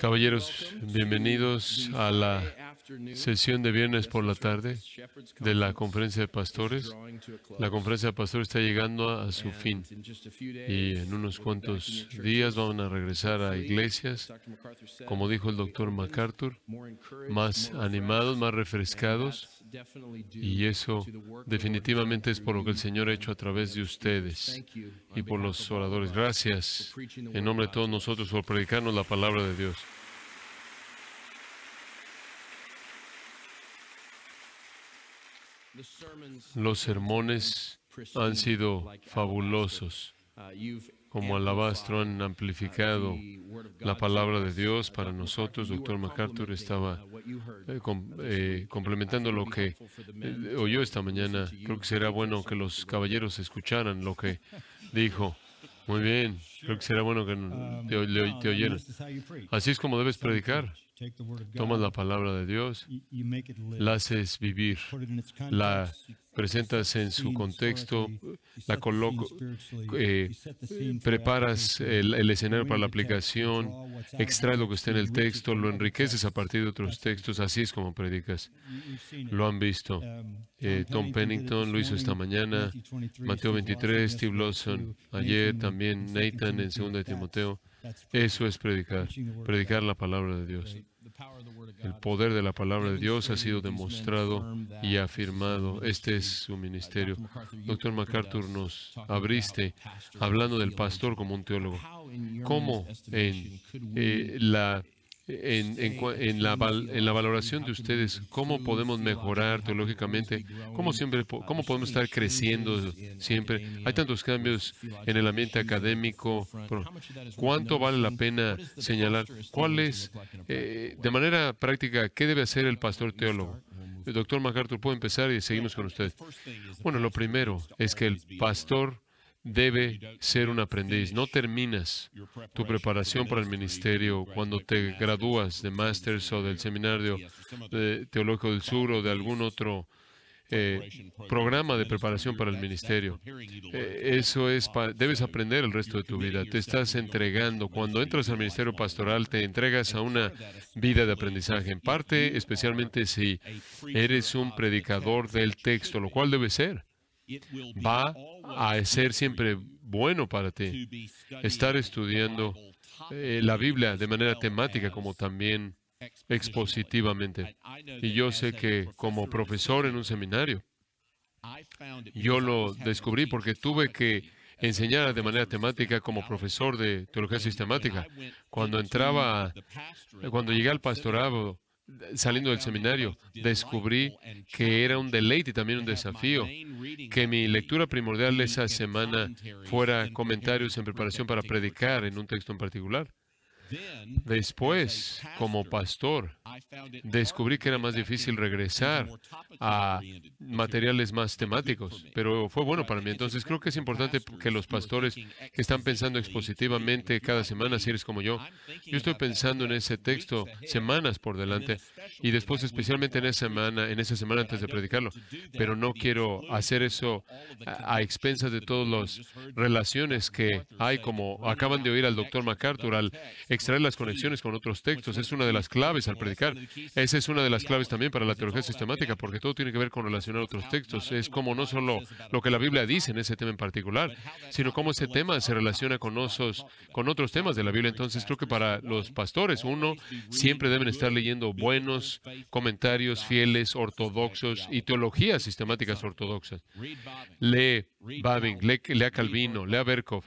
Caballeros, bienvenidos a la sesión de viernes por la tarde de la conferencia de pastores. La conferencia de pastores está llegando a su fin y en unos cuantos días van a regresar a iglesias, como dijo el doctor MacArthur, más animados, más refrescados y eso definitivamente es por lo que el Señor ha hecho a través de ustedes y por los oradores. Gracias en nombre de todos nosotros por predicarnos la palabra de Dios. Los sermones han sido fabulosos. Como alabastro han amplificado la palabra de Dios para nosotros. Doctor MacArthur estaba eh, eh, complementando lo que eh, oyó esta mañana. Creo que será bueno que los caballeros escucharan lo que dijo. Muy bien, creo que será bueno que te, Así es como debes predicar tomas la palabra de Dios, la haces vivir, la presentas en su contexto, la colocas, eh, preparas el, escenario para la aplicación, extraes lo que está en el texto, lo enriqueces a partir de otros textos, así es como predicas. Lo han visto. Um, eh, Tom Pennington lo hizo esta mañana, Mateo 23, Steve Lawson ayer, también Nathan en 2 de Timoteo. Eso es predicar, predicar la palabra de Dios. El poder de la palabra de Dios ha sido demostrado y afirmado. Este es su ministerio. Doctor MacArthur, nos abriste hablando del pastor como un teólogo. ¿Cómo en eh, la en, en, la, valoración de ustedes, cómo podemos mejorar teológicamente, cómo, siempre, cómo podemos estar creciendo siempre. Hay tantos cambios en el ambiente académico. ¿Cuánto vale la pena señalar? ¿Cuál es, eh, de manera práctica, qué debe hacer el pastor teólogo? El doctor MacArthur puede empezar y seguimos con usted. Bueno, lo primero es que el pastor debe ser un aprendiz. No terminas tu preparación para el ministerio cuando te gradúas de máster o del seminario teológico del sur o de algún otro eh, programa de preparación para el ministerio. Eh, eso es, debes aprender el resto de tu vida. Te estás entregando. Cuando entras al ministerio pastoral, te entregas a una vida de aprendizaje. En parte, especialmente si eres un predicador del texto, lo cual debe ser va a ser siempre bueno para ti estar estudiando eh, la Biblia de manera temática como también expositivamente. Y yo sé que como profesor en un seminario, yo lo descubrí porque tuve que enseñar de manera temática como profesor de teología sistemática. Cuando entraba, cuando llegué al pastorado, saliendo del seminario, descubrí que era un deleite y también un desafío que mi lectura primordial esa semana fuera comentarios en preparación para predicar en un texto en particular. Después, como pastor, descubrí que era más difícil regresar a materiales más temáticos, pero fue bueno para mí. Entonces creo que es importante que los pastores que están pensando expositivamente cada semana, si eres como yo, yo estoy pensando en ese texto semanas por delante y después especialmente en esa semana, en esa semana antes de predicarlo, pero no quiero hacer eso a, expensas de todas las relaciones que hay, como acaban de oír al doctor MacArthur, al extraer las conexiones con otros textos. Es una de las claves al predicar. Esa es una de las claves también para la teología sistemática, porque todo tiene que ver con relacionar otros textos. Es como no solo lo que la Biblia dice en ese tema en particular, sino cómo ese tema se relaciona con, con otros temas de la Biblia. Entonces, creo que para los pastores, uno, siempre deben estar leyendo buenos comentarios fieles, ortodoxos y teologías sistemáticas ortodoxas. Lee Babin, lea, lea Calvino, lea Berkov.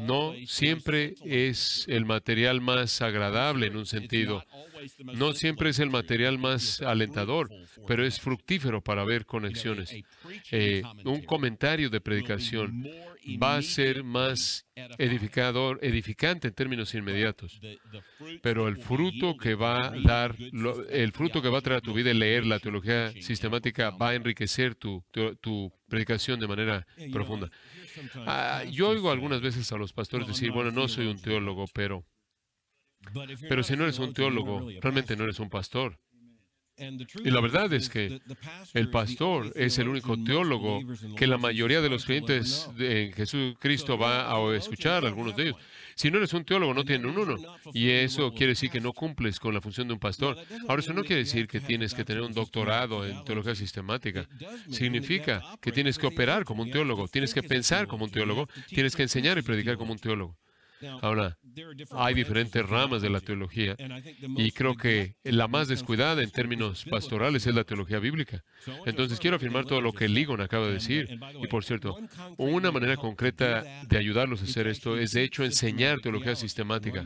No siempre es el material más agradable en un sentido. No siempre es el material más alentador, pero es fructífero para ver conexiones. Eh, un comentario de predicación va a ser más edificador, edificante en términos inmediatos. Pero el fruto que va a dar, el fruto que va a traer a tu vida leer la teología sistemática va a enriquecer tu, predicación de manera profunda. Ah, yo oigo algunas veces a los pastores decir, bueno, no soy un teólogo, pero pero si no eres un teólogo, realmente no eres un pastor. Y la verdad es que el pastor es el único teólogo que la mayoría de los clientes en Jesucristo va a escuchar, algunos de ellos. Si no eres un teólogo, no tienes un uno. Y eso quiere decir que no cumples con la función de un pastor. Ahora, eso no quiere decir que tienes que tener un doctorado en teología sistemática. Significa que tienes que operar como un teólogo, tienes que pensar como un teólogo, tienes que enseñar y predicar como un teólogo. Ahora, hay diferentes ramas de la teología y creo que la más descuidada en términos pastorales es la teología bíblica. Entonces, quiero afirmar todo lo que Ligon acaba de uh, decir. Y por cierto, una manera concreta de ayudarlos a hacer esto es, de hecho, enseñar teología sistemática.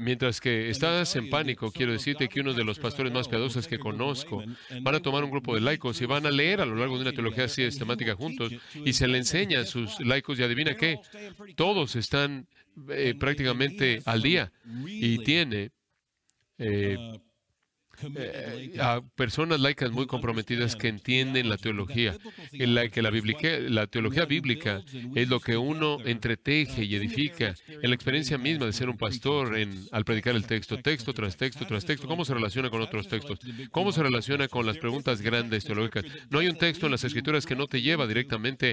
Mientras que estás en pánico, quiero decirte que uno de los pastores más piadosos que conozco van a tomar un grupo de laicos y van a leer a lo largo de una teología sistemática juntos y se le enseña a sus laicos y adivina qué, todos están eh, prácticamente al día y tiene eh, uh, a personas laicas muy comprometidas que entienden la teología, en la que la, la teología bíblica es lo que uno entreteje y edifica en la experiencia misma de ser un pastor al predicar el texto, texto tras texto tras texto, cómo se relaciona con otros textos, cómo se relaciona con las preguntas grandes teológicas. No hay un texto en las escrituras que no te lleva directamente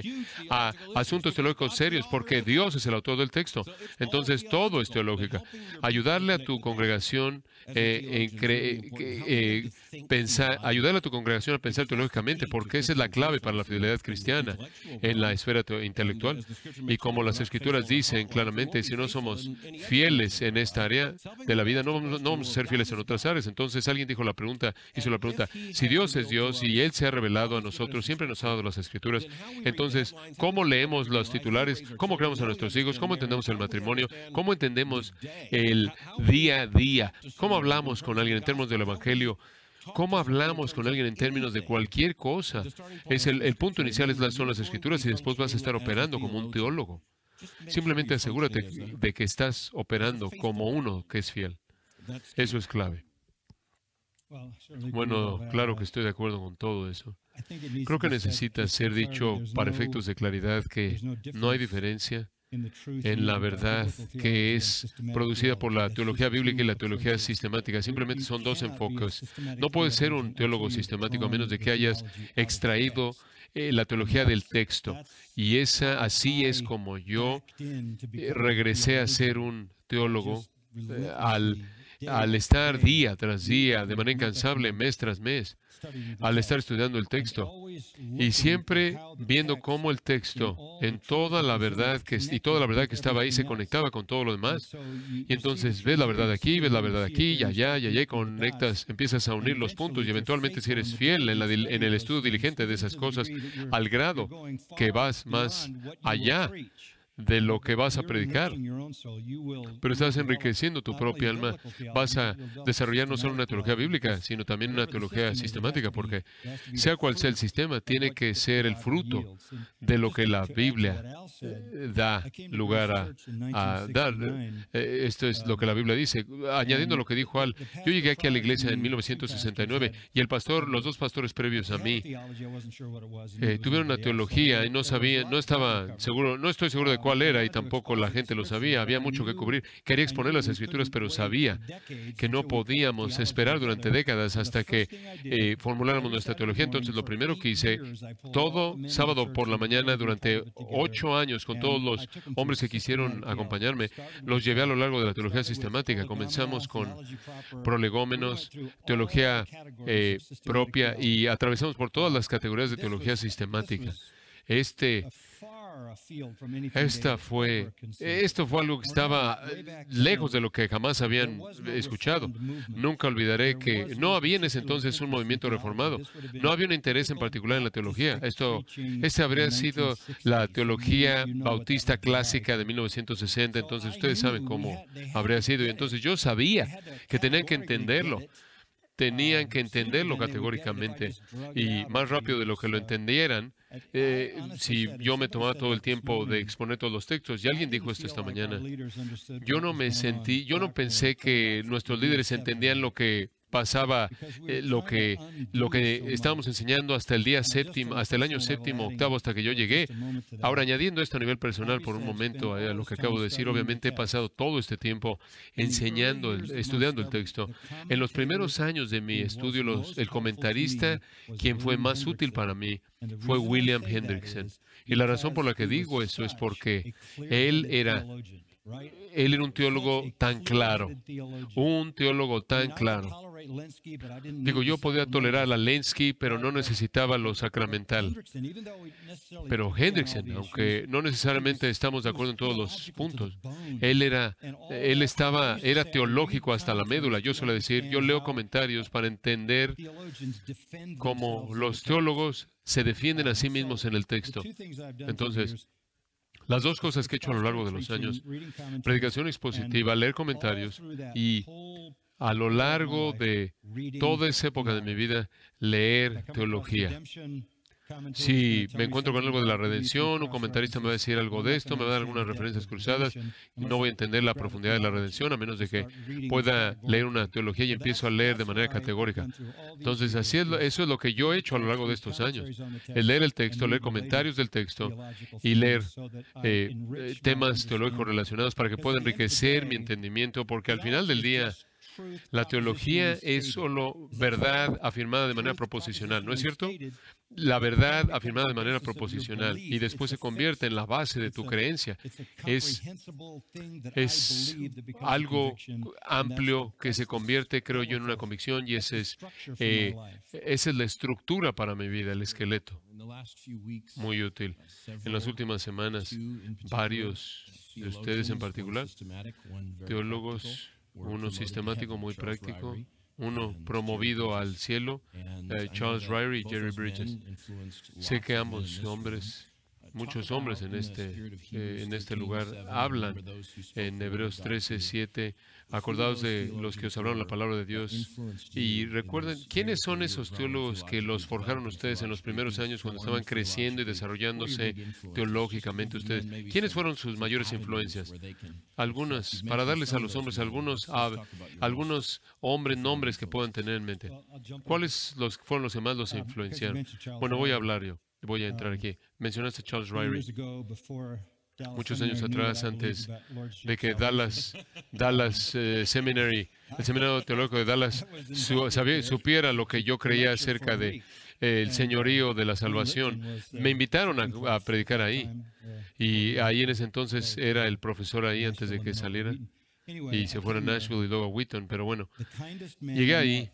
a asuntos teológicos serios porque Dios es el autor del texto. Entonces todo es teológica. Ayudarle a tu congregación ayudar a tu congregación a pensar teológicamente, porque esa es la clave para la fidelidad cristiana en la esfera uh, intelectual. Y como las escrituras dicen claramente, si no somos fieles en esta área de la vida, no, vamos a ser fieles en otras áreas. Entonces alguien dijo la pregunta, hizo la pregunta, si Dios es Dios y Él se ha revelado a nosotros, siempre nos ha dado las escrituras, entonces, ¿cómo leemos los titulares? ¿Cómo creamos a nuestros hijos? ¿Cómo uh, entendemos el matrimonio? ¿Cómo entendemos el día a día? ¿Cómo ¿Cómo hablamos con alguien en términos del Evangelio? ¿Cómo hablamos con alguien en términos de cualquier cosa? Es el, punto inicial es son las escrituras y después vas a estar operando como un teólogo. Simplemente asegúrate de que estás operando como uno que es fiel. Eso es clave. Bueno, claro que estoy de acuerdo con todo eso. Creo que necesita ser dicho para efectos de claridad que no hay diferencia en la verdad que es producida por la teología bíblica y la teología sistemática. Simplemente son dos enfoques. No puedes ser un teólogo sistemático a menos de que hayas extraído eh, la teología del texto. Y esa así es como yo eh, regresé a ser un teólogo eh, al al estar día tras día, de manera incansable, mes tras mes, al estar estudiando el texto y siempre viendo cómo el texto en toda la verdad y toda la verdad que estaba ahí se conectaba con todo lo demás. Y entonces ves la verdad aquí, ves la verdad aquí y allá y allá y conectas, empiezas a unir los puntos y eventualmente si eres fiel en el estudio diligente de esas cosas al grado que vas más allá de lo que vas a predicar, pero estás enriqueciendo tu propia alma. Vas a desarrollar no solo una teología bíblica, sino también una teología sistemática, porque sea cual sea el sistema, tiene que ser el fruto de lo que la Biblia eh, da lugar a, dar. Eh, esto es lo que la um, Biblia dice. Añadiendo lo que dijo Al, yo llegué aquí a la iglesia en 1969 y el pastor, los dos pastores previos a mí, eh, tuvieron una teología y no sabía, no estaba seguro, no estoy seguro de cuál era y tampoco la gente lo sabía. Había mucho que cubrir. Quería exponer las escrituras, pero sabía que no podíamos esperar durante décadas hasta que eh, formuláramos nuestra teología. Entonces, lo primero que hice, todo sábado por la mañana, durante ocho años, con todos los hombres que quisieron acompañarme, los llevé a lo largo de la teología sistemática. Comenzamos con prolegómenos, teología eh, propia y atravesamos por todas las categorías de teología sistemática. Este esta fue, esto fue algo que estaba lejos de lo que jamás habían escuchado. Nunca olvidaré que no había en ese entonces un movimiento reformado. No había un interés en particular en la teología. Esto, esta habría sido la teología bautista clásica de 1960. Entonces ustedes saben cómo habría sido. Y entonces yo sabía que tenían que entenderlo tenían um, que entenderlo categóricamente y más rápido de lo que lo entendieran, eh, si yo me tomaba todo el tiempo de exponer todos los textos. Y alguien dijo esto esta mañana. Yo no me sentí, yo no pensé que nuestros líderes entendían lo que pasaba eh, lo, que, lo que estábamos enseñando hasta el día séptimo, hasta el año séptimo, octavo, hasta que yo llegué. Ahora, añadiendo esto a nivel personal por un momento eh, a lo que acabo de decir, obviamente he pasado todo este tiempo enseñando, estudiando el texto. En los primeros años de mi estudio, los, el comentarista, quien fue más útil para mí, fue William Hendrickson. Y la razón por la que digo eso es porque él era él era un teólogo tan claro, un teólogo tan claro. Digo, yo podía tolerar a Lenski, pero no uh, necesitaba lo sacramental. Pero Hendrickson, aunque no necesariamente estamos de acuerdo en todos los puntos, él era, él estaba, era teológico hasta la médula. Yo suelo decir, yo leo comentarios para entender cómo los teólogos se defienden a sí mismos en el texto. Entonces, las dos cosas que he hecho a lo largo de los años, predicación expositiva, leer comentarios y a lo largo de toda esa época de mi vida, leer teología. Si me encuentro con algo de la redención, un comentarista me va a decir algo de esto, me va a dar algunas referencias cruzadas, no voy a entender la profundidad de la redención a menos de que pueda leer una teología y empiezo a leer de manera categórica. Entonces, así eso es lo que yo he hecho a lo largo de estos años, el leer el texto, leer comentarios del texto y leer eh, temas teológicos relacionados para que pueda enriquecer mi entendimiento, porque al final del día... La teología es solo verdad afirmada de manera proposicional, ¿no es cierto? La verdad afirmada de manera proposicional y después se convierte en la base de tu creencia. Es, es algo amplio que se convierte, creo yo, en una convicción y ese es, eh, esa es la estructura para mi vida, el esqueleto. Muy útil. En las últimas semanas, varios de ustedes en particular, teólogos, uno sistemático muy práctico, uno promovido al cielo, eh, Charles Ryrie y Jerry Bridges. Sé que ambos hombres Muchos hombres en este, eh, en este lugar hablan en Hebreos 13, 7, acordados de los que os hablaron la palabra de Dios. Y recuerden, ¿quiénes son esos teólogos que los forjaron ustedes en los primeros años cuando estaban creciendo y desarrollándose teológicamente ustedes? ¿Quiénes fueron sus mayores influencias? Algunas, para darles a los hombres algunos, algunos hombres, nombres que puedan tener en mente. ¿Cuáles los, fueron los que más los influenciaron? Bueno, voy a hablar yo. Voy a entrar um, aquí. Mencionaste a Charles Ryrie. Muchos años atrás, antes de que Dallas, Dallas eh, Seminary, el seminario teológico de Dallas, supiera lo que yo creía acerca del señorío uh, de la salvación. Me invitaron a, a predicar ahí. Uh, y ahí en ese entonces era el profesor ahí antes de que saliera y se fue a Nashville y luego a Wheaton, pero bueno, llegué ahí.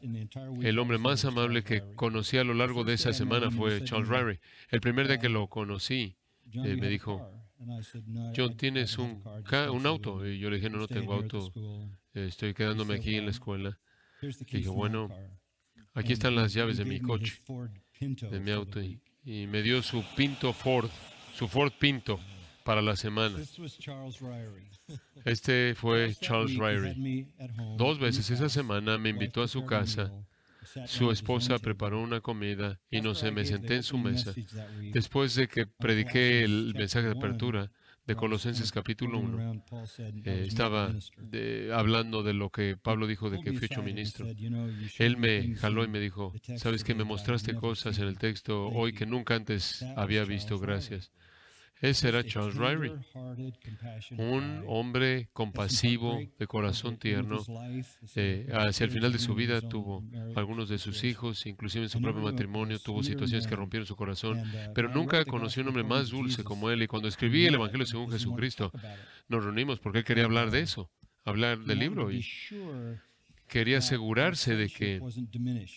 El hombre más amable que conocí a lo largo de esa semana fue Charles Ryrie. El primer día uh, que lo conocí, eh, me dijo, John, ¿tienes un, un auto? Y yo le dije, no, no tengo auto, estoy quedándome aquí en la escuela. Y dije, bueno, aquí están las llaves de mi coche, de mi auto. Y, y me dio su Pinto Ford, su Ford Pinto para la semana. Este fue Charles Ryrie. Dos veces esa semana me invitó a su casa. Su esposa preparó una comida y no sé, me senté en su mesa. Después de que prediqué el mensaje de apertura de Colosenses capítulo 1, eh, estaba hablando de lo que Pablo dijo de que fui hecho ministro. Él me jaló y me dijo, sabes que me mostraste cosas en el texto hoy que nunca antes había visto, gracias. Ese era Charles Ryrie, un hombre compasivo, de corazón tierno. Eh, hacia el final de su vida tuvo algunos de sus hijos, inclusive en su propio matrimonio, tuvo situaciones que rompieron su corazón, uh, pero nunca conocí un hombre más dulce como él. Y cuando escribí el Evangelio según Jesucristo, nos reunimos porque él quería hablar de eso, hablar del libro. Y quería asegurarse de que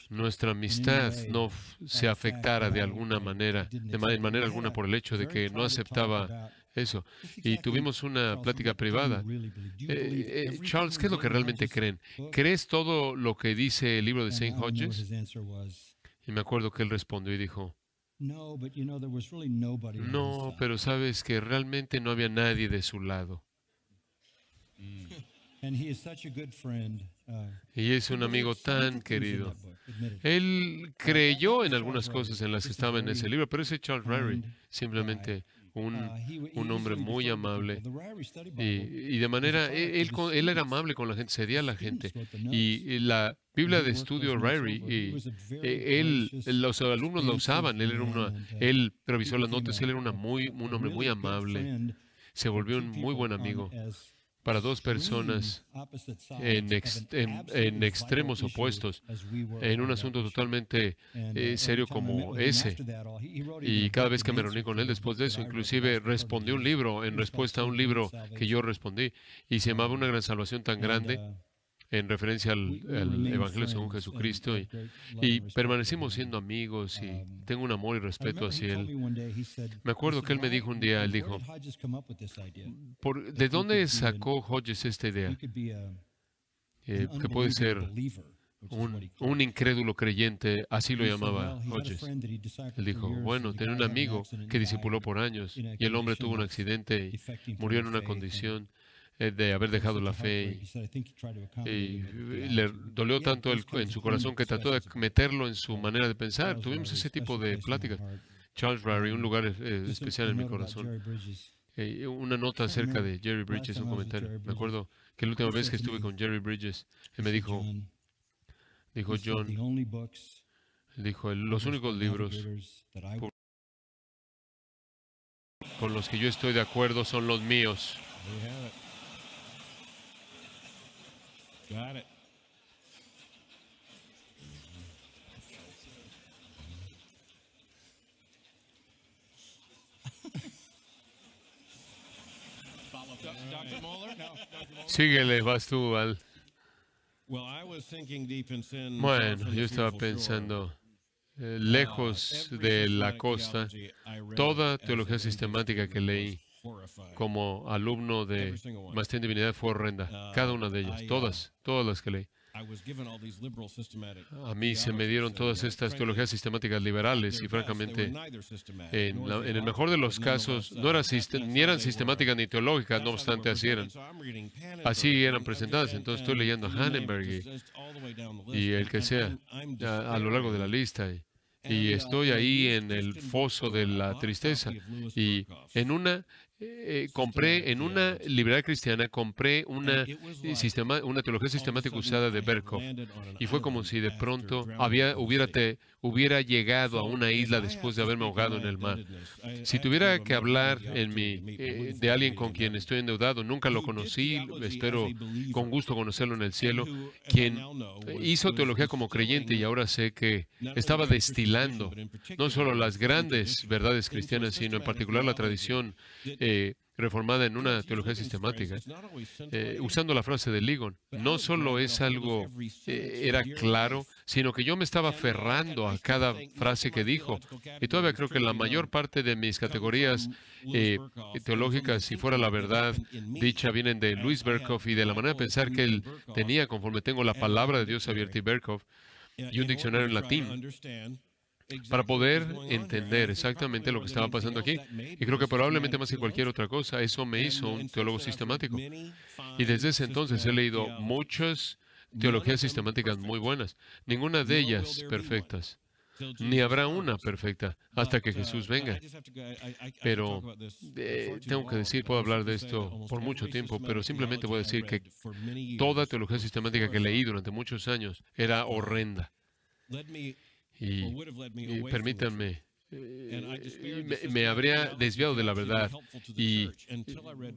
nuestra amistad no se afectara de alguna manera, de manera alguna por el hecho de que no aceptaba eso. Y tuvimos una plática privada. Eh, eh, Charles, ¿qué es lo que realmente creen? ¿Crees todo lo que dice el libro de St. Hodges? Y me acuerdo que él respondió y dijo, no, pero sabes que realmente no había nadie de su lado. Uh, y es un amigo tan querido. Él creyó en algunas cosas en las que estaba en ese libro, pero ese Charles Ryrie, uh, simplemente un, uh, un, hombre muy amable. Y, y de manera, e, él, él, era amable con la gente, sería a la gente. Y la Biblia de estudio Ryrie, y e, él, los alumnos la usaban, él, era él revisó las notas, él era una muy, un hombre muy amable. Se volvió un muy buen amigo para dos personas en, extremos opuestos, en un asunto totalmente eh, uh, serio como ese. Y cada vez que me reuní con él después de eso, inclusive respondió un libro en respuesta a un libro que yo respondí y se llamaba Una gran salvación tan grande. Uh, en referencia al, Evangelio según Jesucristo y, permanecimos siendo amigos y um, tengo un amor y respeto hacia él. Me acuerdo que él me dijo un día, él dijo, ¿por, ¿de dónde sacó Hodges esta idea? Eh, que puede ser un, un, incrédulo creyente, así lo llamaba Hodges. Él dijo, bueno, tenía un amigo que discipuló por años y el hombre tuvo un accidente y murió en una condición eh, de haber dejado la fe. Y, le dolió tanto en su corazón que trató de meterlo en su manera de pensar. Tuvimos ese tipo de pláticas. Charles Rary, un lugar eh, eh, especial en mi corazón. una nota acerca de Jerry Bridges, un comentario. Me acuerdo que la última vez que estuve con Jerry Bridges, él me dijo, dijo John, dijo, los únicos libros con los que yo estoy de acuerdo son los míos. Got Síguele, vas tú, Al. Bueno, yo estaba pensando eh, lejos de la costa. Toda teología sistemática que leí como alumno de Maestría en Divinidad fue horrenda. Uh, Cada una de ellas, uh, todas, todas las que leí. A mí se me dieron todas estas teologías sistemáticas liberales y francamente, en, el mejor de los casos, uh, no era ni eran sistemáticas ni teológicas, no obstante así eran. Así eran presentadas. Entonces estoy leyendo a Hannenberg y, el que sea a, lo largo de la lista. y estoy ahí en el foso de la tristeza. Y en una eh, compré en una librería cristiana, compré una, eh, sistema, una teología sistemática usada de Berko Y fue como si de pronto había, hubiera, hubiera llegado a una isla después de haberme ahogado en el mar. Si tuviera que hablar eh, de alguien con quien estoy endeudado, nunca lo conocí, espero con gusto conocerlo en el cielo, quien hizo teología como creyente y ahora sé que estaba destilando no solo las grandes verdades cristianas, sino en particular la tradición. Eh, reformada en una teología sistemática, eh, usando la frase de Ligon, no solo es algo, eh, era claro, sino que yo me estaba aferrando a cada frase que dijo. Y todavía creo que la mayor parte de mis categorías teológicas, si fuera la verdad dicha, vienen de Luis Berkhoff y de la manera de pensar que él tenía conforme tengo la palabra de Dios abierta y y un diccionario en latín para poder entender exactamente lo que estaba pasando aquí. Y creo que probablemente más que cualquier otra cosa, eso me hizo un teólogo sistemático. Y desde ese entonces he leído muchas teologías sistemáticas muy buenas, ninguna de ellas perfectas. Ni habrá una perfecta hasta que uh, Jesús venga. Pero eh, tengo que decir, puedo hablar de esto por mucho tiempo, pero simplemente voy a decir que toda teología sistemática que leí durante muchos años era horrenda y, permítanme eh, me, habría desviado de la verdad y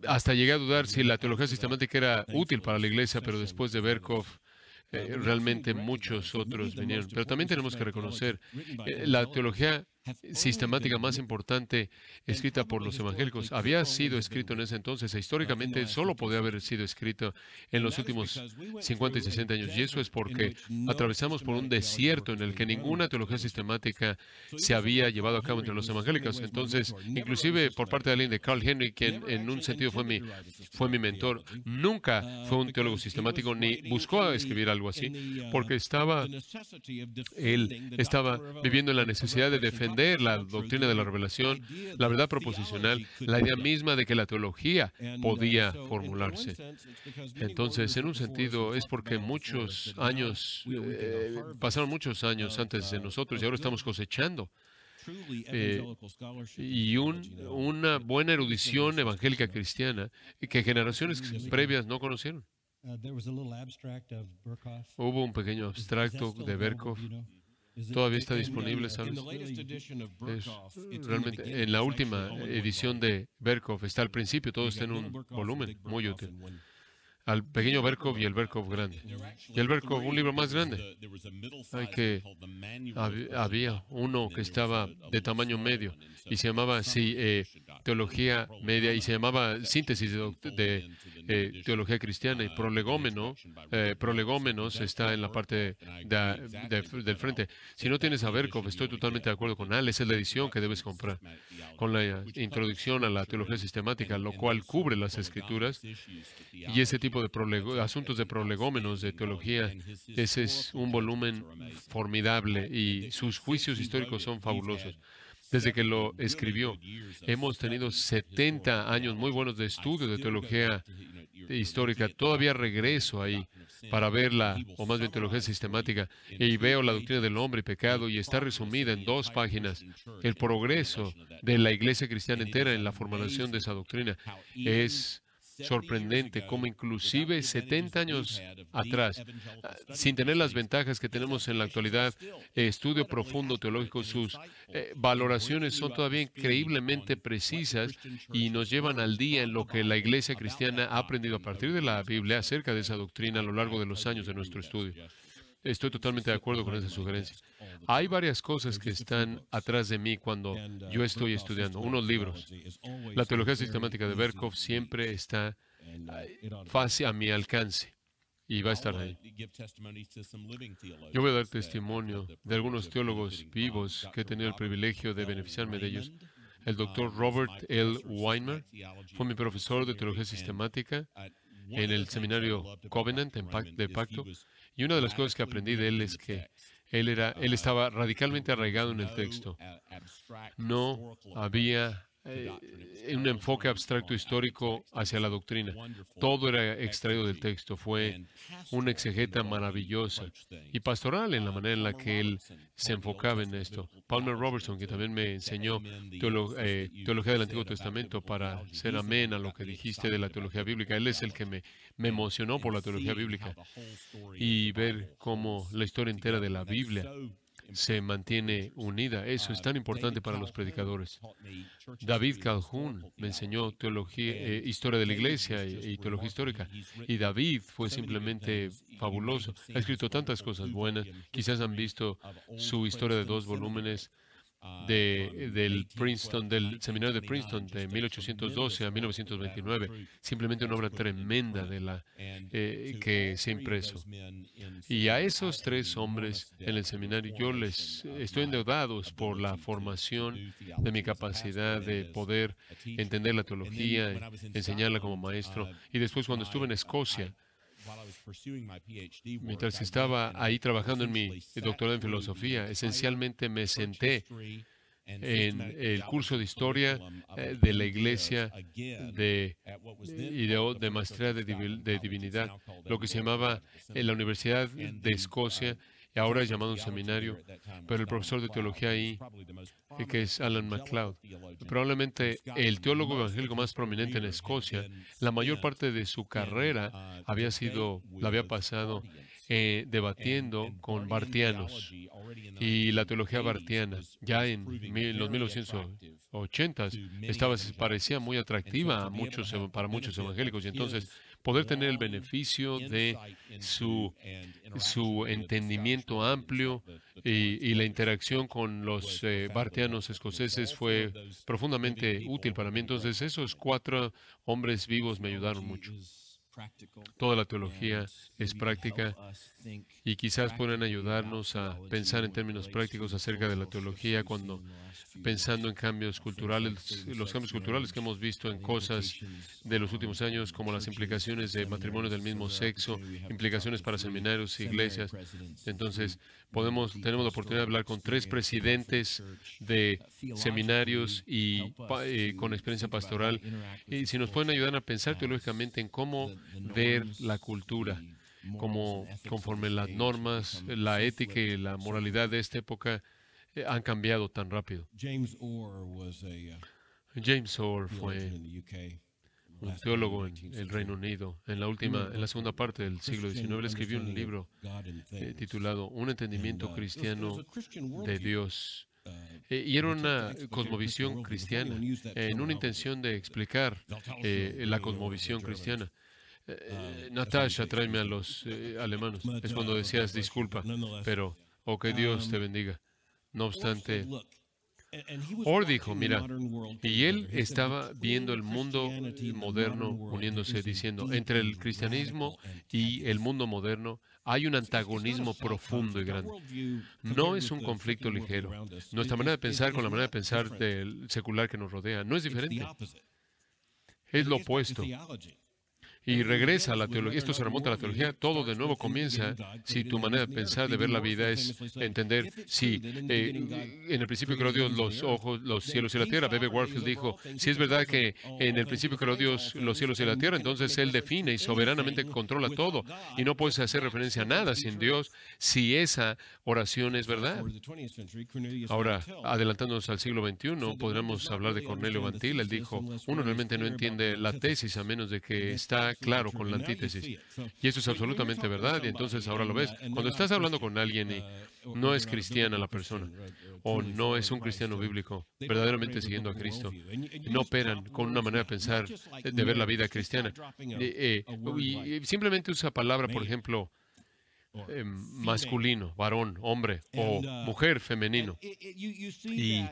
hasta llegué a dudar si la teología sistemática era útil para la iglesia, pero después de eh, Berkhoff, realmente muchos otros vinieron. Pero también tenemos que reconocer, eh, la teología sistemática más importante escrita por los evangélicos. Había sido escrito en ese entonces e históricamente solo podía haber sido escrito en los últimos 50 y 60 años. Y eso es porque atravesamos por un desierto en el que ninguna teología sistemática se había llevado a cabo entre los evangélicos. Entonces, inclusive por parte de alguien de Carl Henry, quien en un sentido fue mi, fue mi mentor, nunca uh, fue un teólogo sistemático ni buscó escribir algo así, uh, porque estaba, él estaba viviendo la necesidad de defender la doctrina de la revelación, la verdad proposicional, la idea misma de que la teología podía formularse. Entonces, en un sentido, es porque muchos años, eh, pasaron muchos años antes de nosotros y ahora estamos cosechando. Eh, y una buena erudición evangélica cristiana que generaciones previas no conocieron. Hubo un pequeño abstracto de Berkhoff, todavía está disponible, ¿sabes? realmente, en la última edición de Berkov está al principio, todo está en un volumen muy útil. Al pequeño Berkov y el Berkov grande. Y el Berkov, un libro más grande. Hay que, había uno que estaba de tamaño medio y se llamaba sí, Teología Media y se llamaba Síntesis de eh, teología cristiana y prolegómeno, eh, prolegómenos está en la parte del frente. Si no tienes a Berkov, estoy totalmente de acuerdo con esa es la edición que debes comprar, con la eh, introducción a la teología sistemática, lo cual cubre las escrituras y ese tipo de asuntos de prolegómenos de teología. Ese es un volumen formidable y sus juicios históricos son fabulosos desde que lo escribió. Hemos tenido 70 años muy buenos de estudio de teología histórica. Todavía regreso ahí para verla, o más bien teología sistemática, y veo la doctrina del hombre y pecado, y está resumida en dos páginas. El progreso de la iglesia cristiana entera en la formulación de esa doctrina es sorprendente como inclusive 70 años atrás, ah, sin tener las ventajas que tenemos en la actualidad, estudio profundo teológico, sus eh, valoraciones son todavía increíblemente precisas y nos llevan al día en lo que la iglesia cristiana ha aprendido a partir de la Biblia acerca de esa doctrina a lo largo de los años de nuestro estudio. Estoy totalmente de acuerdo con esa sugerencia. Hay varias cosas que están atrás de mí cuando yo estoy estudiando. Unos libros. La teología sistemática de Berkov siempre está eh, fácil a mi alcance y va a estar ahí. Yo voy a dar testimonio de algunos teólogos vivos que he tenido el privilegio de beneficiarme de ellos. El doctor Robert L. Weinmer fue mi profesor de teología sistemática en el seminario Covenant de Pacto. Y una de las cosas que aprendí de él es que él, era, él ah, estaba radicalmente arraigado en el texto. No había eh, en un enfoque abstracto histórico hacia la doctrina. Todo era extraído del texto. Fue una exegeta maravillosa y pastoral en la manera en la que él se enfocaba en esto. Palmer Robertson, que también me enseñó eh, teología del Antiguo Testamento para ser amén a lo que dijiste de la teología bíblica. Él es el que me, me emocionó por la teología bíblica y ver cómo la historia entera de la Biblia se mantiene unida. Eso es ah, tan importante para los predicadores. David Calhoun me enseñó teología, eh, historia de la iglesia y, teología histórica. Y David fue simplemente fabuloso. Ha escrito tantas cosas buenas. Quizás han visto su historia de dos volúmenes Ah, de, del Princeton, del seminario de Princeton de 1812 a 1929. Simplemente una obra tremenda de la eh, que se impreso. Y a esos tres hombres en el seminario, yo les estoy endeudados por la formación de mi capacidad de poder entender la teología, enseñarla como maestro. Uh, y después cuando estuve en Escocia, Mientras estaba ahí trabajando en mi doctorado en filosofía, esencialmente me senté en el curso de historia eh, de la iglesia de, y de, de maestría de, divinidad, lo que se llamaba en eh, la Universidad de uh, Escocia ahora es llamado un seminario, pero el profesor de teología ahí, eh, que es Alan MacLeod, probablemente el teólogo evangélico más prominente en Escocia, la mayor parte de su carrera uh, había sido, la había pasado eh, debatiendo con bartianos y la teología bartiana. Ya en los 1980 estaba, parecía muy atractiva a muchos, para muchos evangélicos y entonces poder tener el beneficio de su, su entendimiento amplio eh, y, la interacción con los eh, bartianos escoceses fue profundamente útil para mí. Entonces, esos cuatro hombres vivos me ayudaron mucho. Toda la teología es práctica y quizás puedan ayudarnos a pensar en términos prácticos acerca de la teología cuando pensando en cambios culturales, los cambios culturales que hemos visto en cosas de los últimos años, como las implicaciones de matrimonios del mismo sexo, implicaciones para seminarios, iglesias. Entonces, podemos, tenemos la oportunidad de hablar con tres presidentes de seminarios y eh, con experiencia pastoral, y si nos pueden ayudar a pensar teológicamente en cómo ver la cultura, como conforme las normas, la ética y la moralidad de esta época eh, han cambiado tan rápido. James Orr uh, fue un teólogo en el Reino Unido. En la última, en la segunda parte del siglo XIX, escribió un libro eh, titulado Un entendimiento uh, cristiano de Dios. Uh, eh, y era una cosmovisión cristiana, en una intención de explicar eh, la cosmovisión cristiana. Uh, Natasha, tráeme a los alemanes. Es cuando decías disculpa, pero, o oh, que Dios te um, bendiga. No obstante, Or dijo, mira, y él estaba viendo el mundo moderno uniéndose, diciendo, entre el cristianismo y el mundo moderno hay un antagonismo profundo y grande. No es un conflicto ligero. Nuestra manera de pensar con la manera de pensar del secular que nos rodea no es diferente. Es lo opuesto y regresa a la teología. Esto se remonta a la teología. Todo de nuevo comienza si tu manera de pensar, de ver la vida es entender si eh, en el principio creó Dios los ojos, los cielos y la tierra. Bebe Warfield dijo, si es verdad que en el principio creó Dios los cielos y la tierra, entonces Él define y soberanamente controla todo y no puedes hacer referencia a nada sin Dios si esa oración es verdad. Ahora, adelantándonos al siglo XXI, podríamos hablar de Cornelio Bantil. Él dijo, uno realmente no entiende la tesis a menos de que está claro con la antítesis. Y eso es absolutamente verdad. Y entonces ahora lo ves. Cuando estás pues, hablando con alguien y eh, no es cristiana la pues, persona, eh, o no es un cristiano bíblico, verdaderamente siguiendo a Cristo, no operan con una manera de pensar, de ver la vida cristiana. Eh, y simplemente usa palabra, por ejemplo, em, masculino, varón, hombre, o uh, mujer, femenino. Y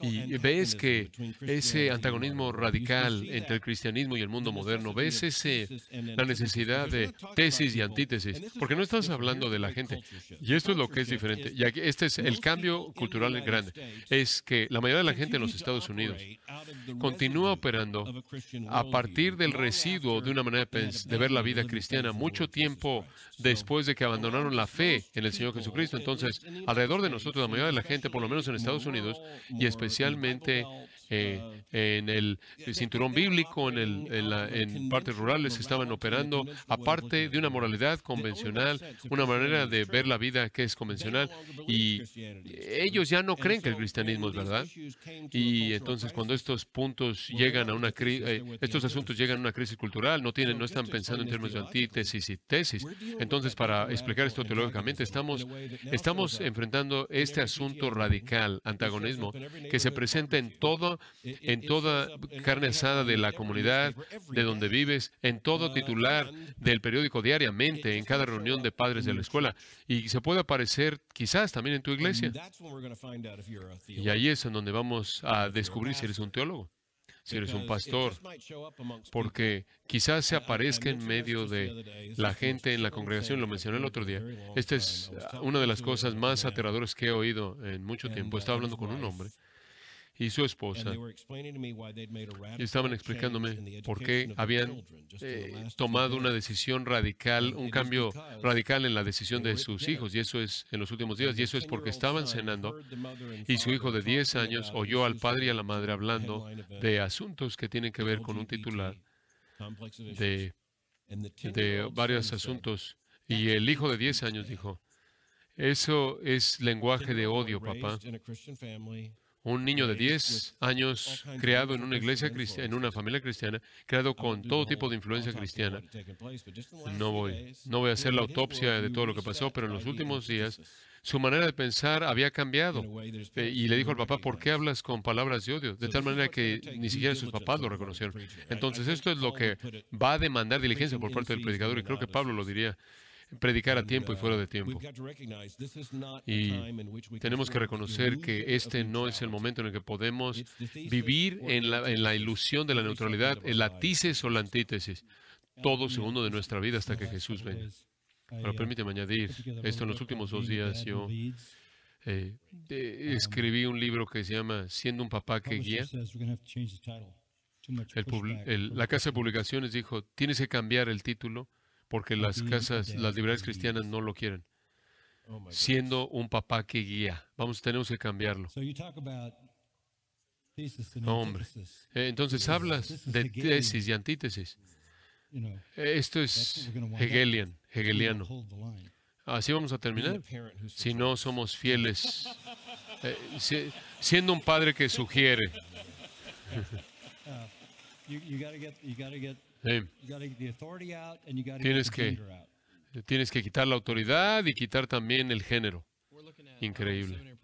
y ves que ese antagonismo radical entre el cristianismo y el mundo moderno, ves la necesidad de tesis y antítesis, porque no estás hablando de la gente. Y esto es lo que es diferente. Y este es el cambio cultural grande. Es que la mayoría de la gente en los Estados Unidos continúa operando a partir del residuo de una manera de ver la vida cristiana mucho tiempo después de que abandonaron la fe en el Señor Jesucristo. Entonces, alrededor de nosotros, la mayoría de la gente, por lo menos en Estados Unidos, y especialmente eh, ah, en el, cinturón bíblico, en, el, en, partes rurales, estaban operando, aparte de una moralidad convencional, una manera de ver la vida que es convencional, y ellos ya no creen que el cristianismo es verdad. Y entonces cuando estos puntos llegan a una crisis, eh, estos asuntos llegan a una crisis cultural, no tienen, no están pensando en términos de antítesis y tesis. Entonces, para explicar esto teológicamente, estamos, estamos enfrentando este asunto radical, antagonismo, que se presenta en todo en toda carne asada de la comunidad, de donde vives, en todo titular del periódico diariamente, en cada reunión de padres de la escuela. Y se puede aparecer quizás también en tu iglesia. Y ahí es en donde vamos a descubrir si eres un teólogo si eres un pastor, porque quizás se aparezca en medio de la gente en la congregación, lo mencioné el otro día. Esta es una de las cosas más aterradoras que he oído en mucho tiempo. Estaba hablando con un hombre y su esposa y estaban explicándome por qué habían eh, tomado una decisión radical, un cambio radical en la decisión de sus hijos, y eso es en los últimos días, y eso es porque estaban cenando y su hijo de 10 años oyó al padre y a la madre hablando de asuntos que tienen que ver con un titular de, de varios asuntos. Y el hijo de 10 años dijo, eso es lenguaje de odio, papá. Un niño de 10 años creado en una iglesia cristiana, en una familia cristiana, creado con todo tipo de influencia cristiana. No voy, no voy a hacer la autopsia de todo lo que pasó, pero en los últimos días su manera de pensar había cambiado. Eh, y le dijo al papá, ¿por qué hablas con palabras de odio? De tal manera que ni siquiera sus papás lo reconocieron. Entonces esto es lo que va a demandar diligencia por parte del predicador y creo que Pablo lo diría predicar a tiempo y fuera de uh, tiempo. Y tenemos que reconocer que este no es el momento en el que podemos vivir en la, en la ilusión de la neutralidad, el latices o la antítesis, todo segundo de uh, nuestra vida hasta que Jesús venga. Pero uh, permíteme añadir esto en los últimos dos días. Yo eh, um, escribí un libro que se llama Siendo un papá que guía. la casa de publicaciones dijo, tienes que cambiar el título porque las casas, las librerías cristianas no lo quieren, oh, siendo un papá que guía. Vamos, tenemos que cambiarlo. hombre, eh, entonces hablas de tesis y antítesis. Esto es Hegelian, hegeliano. Así vamos a terminar. Si no somos fieles, eh, siendo un padre que sugiere. Uh, Tienes que, tienes que quitar la autoridad y quitar también el género. Uh, Increíble.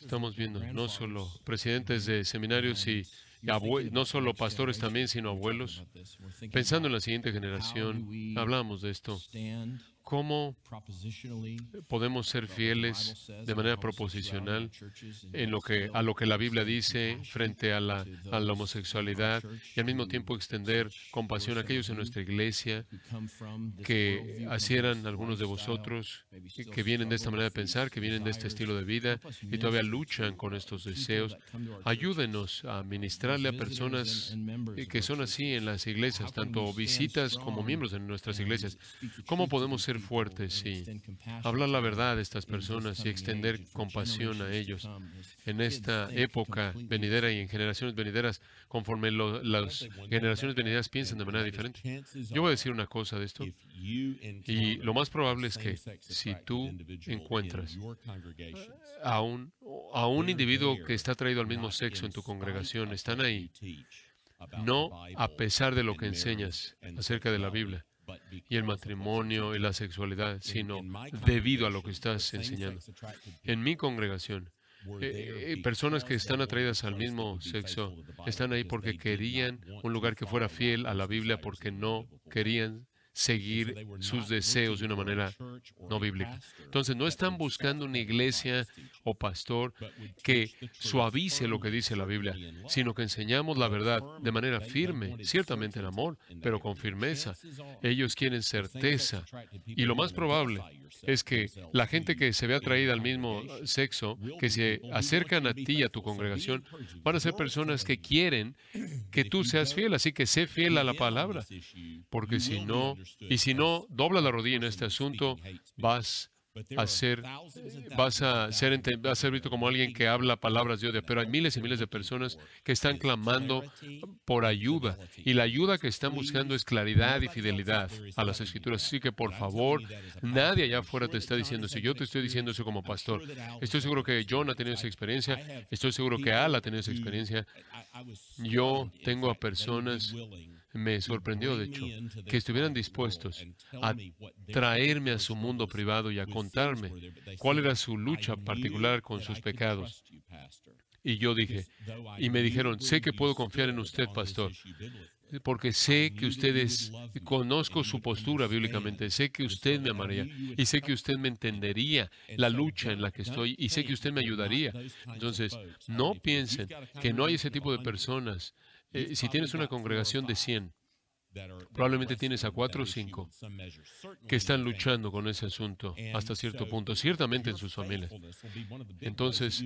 Estamos viendo no solo presidentes de seminarios y, y no solo pastores también, sino abuelos. Pensando en la siguiente generación, hablamos de esto cómo podemos ser fieles de manera proposicional en lo que, a lo que la Biblia dice frente a la, homosexualidad y al mismo tiempo extender compasión a aquellos en nuestra iglesia que eran algunos de vosotros que vienen de esta manera de pensar, que vienen de este estilo de vida y todavía luchan con estos deseos. Ayúdenos a ministrarle a personas que son así en las iglesias, tanto visitas como miembros de nuestras iglesias. ¿Cómo podemos ser fuertes y hablar la verdad de estas personas y extender compasión a ellos en esta época venidera y en generaciones venideras, conforme las generaciones venideras piensan de manera diferente. Yo voy a decir una cosa de esto, y lo más probable es que si tú encuentras a un, a un individuo que está atraído al mismo sexo en tu congregación, están ahí, no a pesar de lo que enseñas acerca de la Biblia y el matrimonio y la sexualidad, sino debido a lo que estás enseñando. En mi congregación, eh, eh, personas que están atraídas al mismo sexo están ahí porque querían un lugar que fuera fiel a la Biblia, porque no querían seguir sus deseos de una manera no bíblica. Entonces, no están buscando una iglesia o pastor que suavice lo que dice la Biblia, sino que enseñamos la verdad de manera firme, ciertamente en amor, pero con firmeza. Ellos quieren certeza. Y lo más probable es que la gente que se ve atraída al mismo sexo, que se acercan a ti y a tu congregación, van a ser personas que quieren que tú seas fiel. Así que sé fiel a la palabra, porque si no, y si no dobla la rodilla en este asunto, vas a ser, vas a ser, visto como alguien que habla palabras de odio. Pero hay miles y miles de personas que están clamando por ayuda. Y la ayuda que están buscando es claridad y fidelidad a las escrituras. Así que, por favor, nadie allá afuera te está diciendo eso. Yo te estoy diciendo eso como pastor. Estoy seguro que John ha tenido esa experiencia. Estoy seguro que Al ha tenido esa experiencia. Yo tengo a personas me sorprendió, de hecho, que estuvieran dispuestos a traerme a su mundo privado y a contarme cuál era su lucha particular con sus pecados. Y yo dije, y me dijeron, sé que puedo confiar en usted, pastor, porque sé que ustedes, conozco su postura bíblicamente, sé que usted me amaría y sé que usted me entendería la lucha en la que estoy y sé que usted me ayudaría. Entonces, no piensen que no hay ese tipo de personas eh, si tienes una congregación de 100, probablemente tienes a 4 o 5 que están luchando con ese asunto hasta cierto punto, ciertamente en sus familias. Entonces,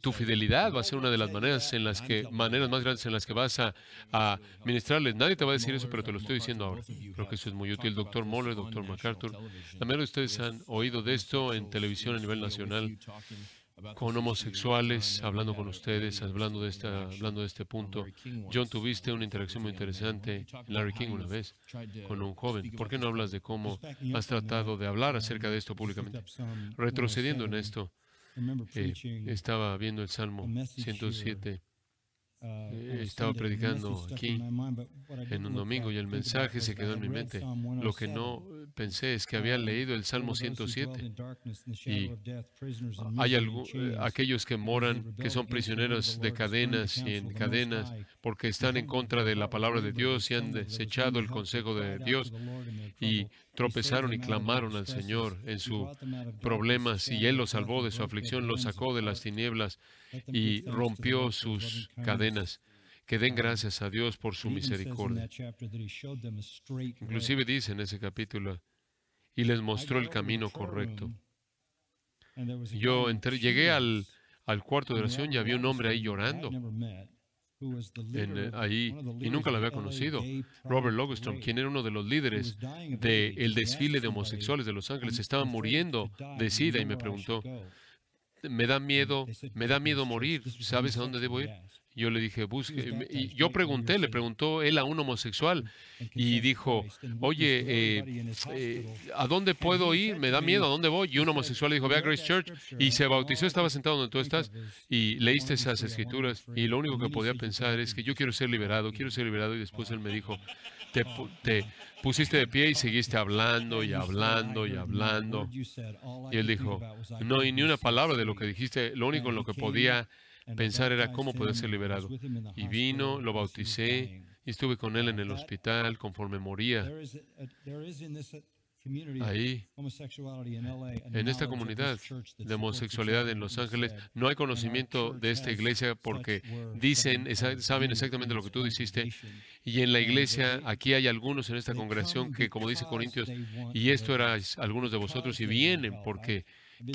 tu fidelidad va a ser una de las maneras en las que maneras más grandes en las que vas a, a uh, ministrarles. Nadie te va a decir eso, pero te lo estoy diciendo ahora. Creo que eso es muy útil. Doctor Moller, doctor MacArthur, la mayoría de ustedes han oído de esto en televisión a nivel nacional con homosexuales, hablando con ustedes, hablando de, esta, hablando de este punto. John, tuviste una interacción muy interesante, Larry King, una vez, con un joven. ¿Por qué no hablas de cómo has tratado de hablar acerca de esto públicamente? Retrocediendo en esto, eh, estaba viendo el Salmo 107 Ah, ah, estaba predicando aquí en un domingo y el mensaje se quedó en mi mente. Lo que no pensé es que había ah, leído el Salmo 107 y hay eh, aquellos que moran, que son prisioneros de cadenas y en cadenas porque están en contra de la palabra de Dios y han desechado el consejo de Dios y tropezaron y clamaron al Señor en sus problemas y Él los salvó de su aflicción, los sacó de las tinieblas y rompió sus cadenas. Que den gracias a Dios por su misericordia. Inclusive dice en ese capítulo, y les mostró el camino correcto. Yo llegué al, cuarto de oración y había un hombre ahí llorando. ahí, y nunca lo había conocido, Robert Logostrom, quien era uno de los líderes del desfile de homosexuales de Los Ángeles, estaba muriendo de sida y me preguntó, me da mm, miedo, me da miedo morir, ¿sabes a dónde debo ir? Yo le dije, busque. Y yo pregunté, le preguntó él a un homosexual mm, y dijo, este, oye, eh, eh, ¿a dónde puedo ir? Me da miedo, ¿a dónde voy? Y un homosexual le dijo, ve a Grace Church y se bautizó, estaba sentado donde tú estás y leíste esas escrituras y lo único que podía pensar es que yo quiero ser liberado, quiero ser liberado y después él me dijo, te, pusiste de pie y seguiste hablando y hablando y hablando. Y él dijo, no hay ni una palabra de lo que dijiste, lo único en lo que podía pensar era cómo poder ser liberado. Y vino, lo bauticé y estuve con él en el hospital conforme moría ahí, en esta comunidad de homosexualidad en Los Ángeles, no hay conocimiento de esta iglesia porque dicen, saben exactamente lo que tú dijiste. Y en la iglesia, aquí hay algunos en esta congregación que, como dice Corintios, y esto era algunos de vosotros, y vienen porque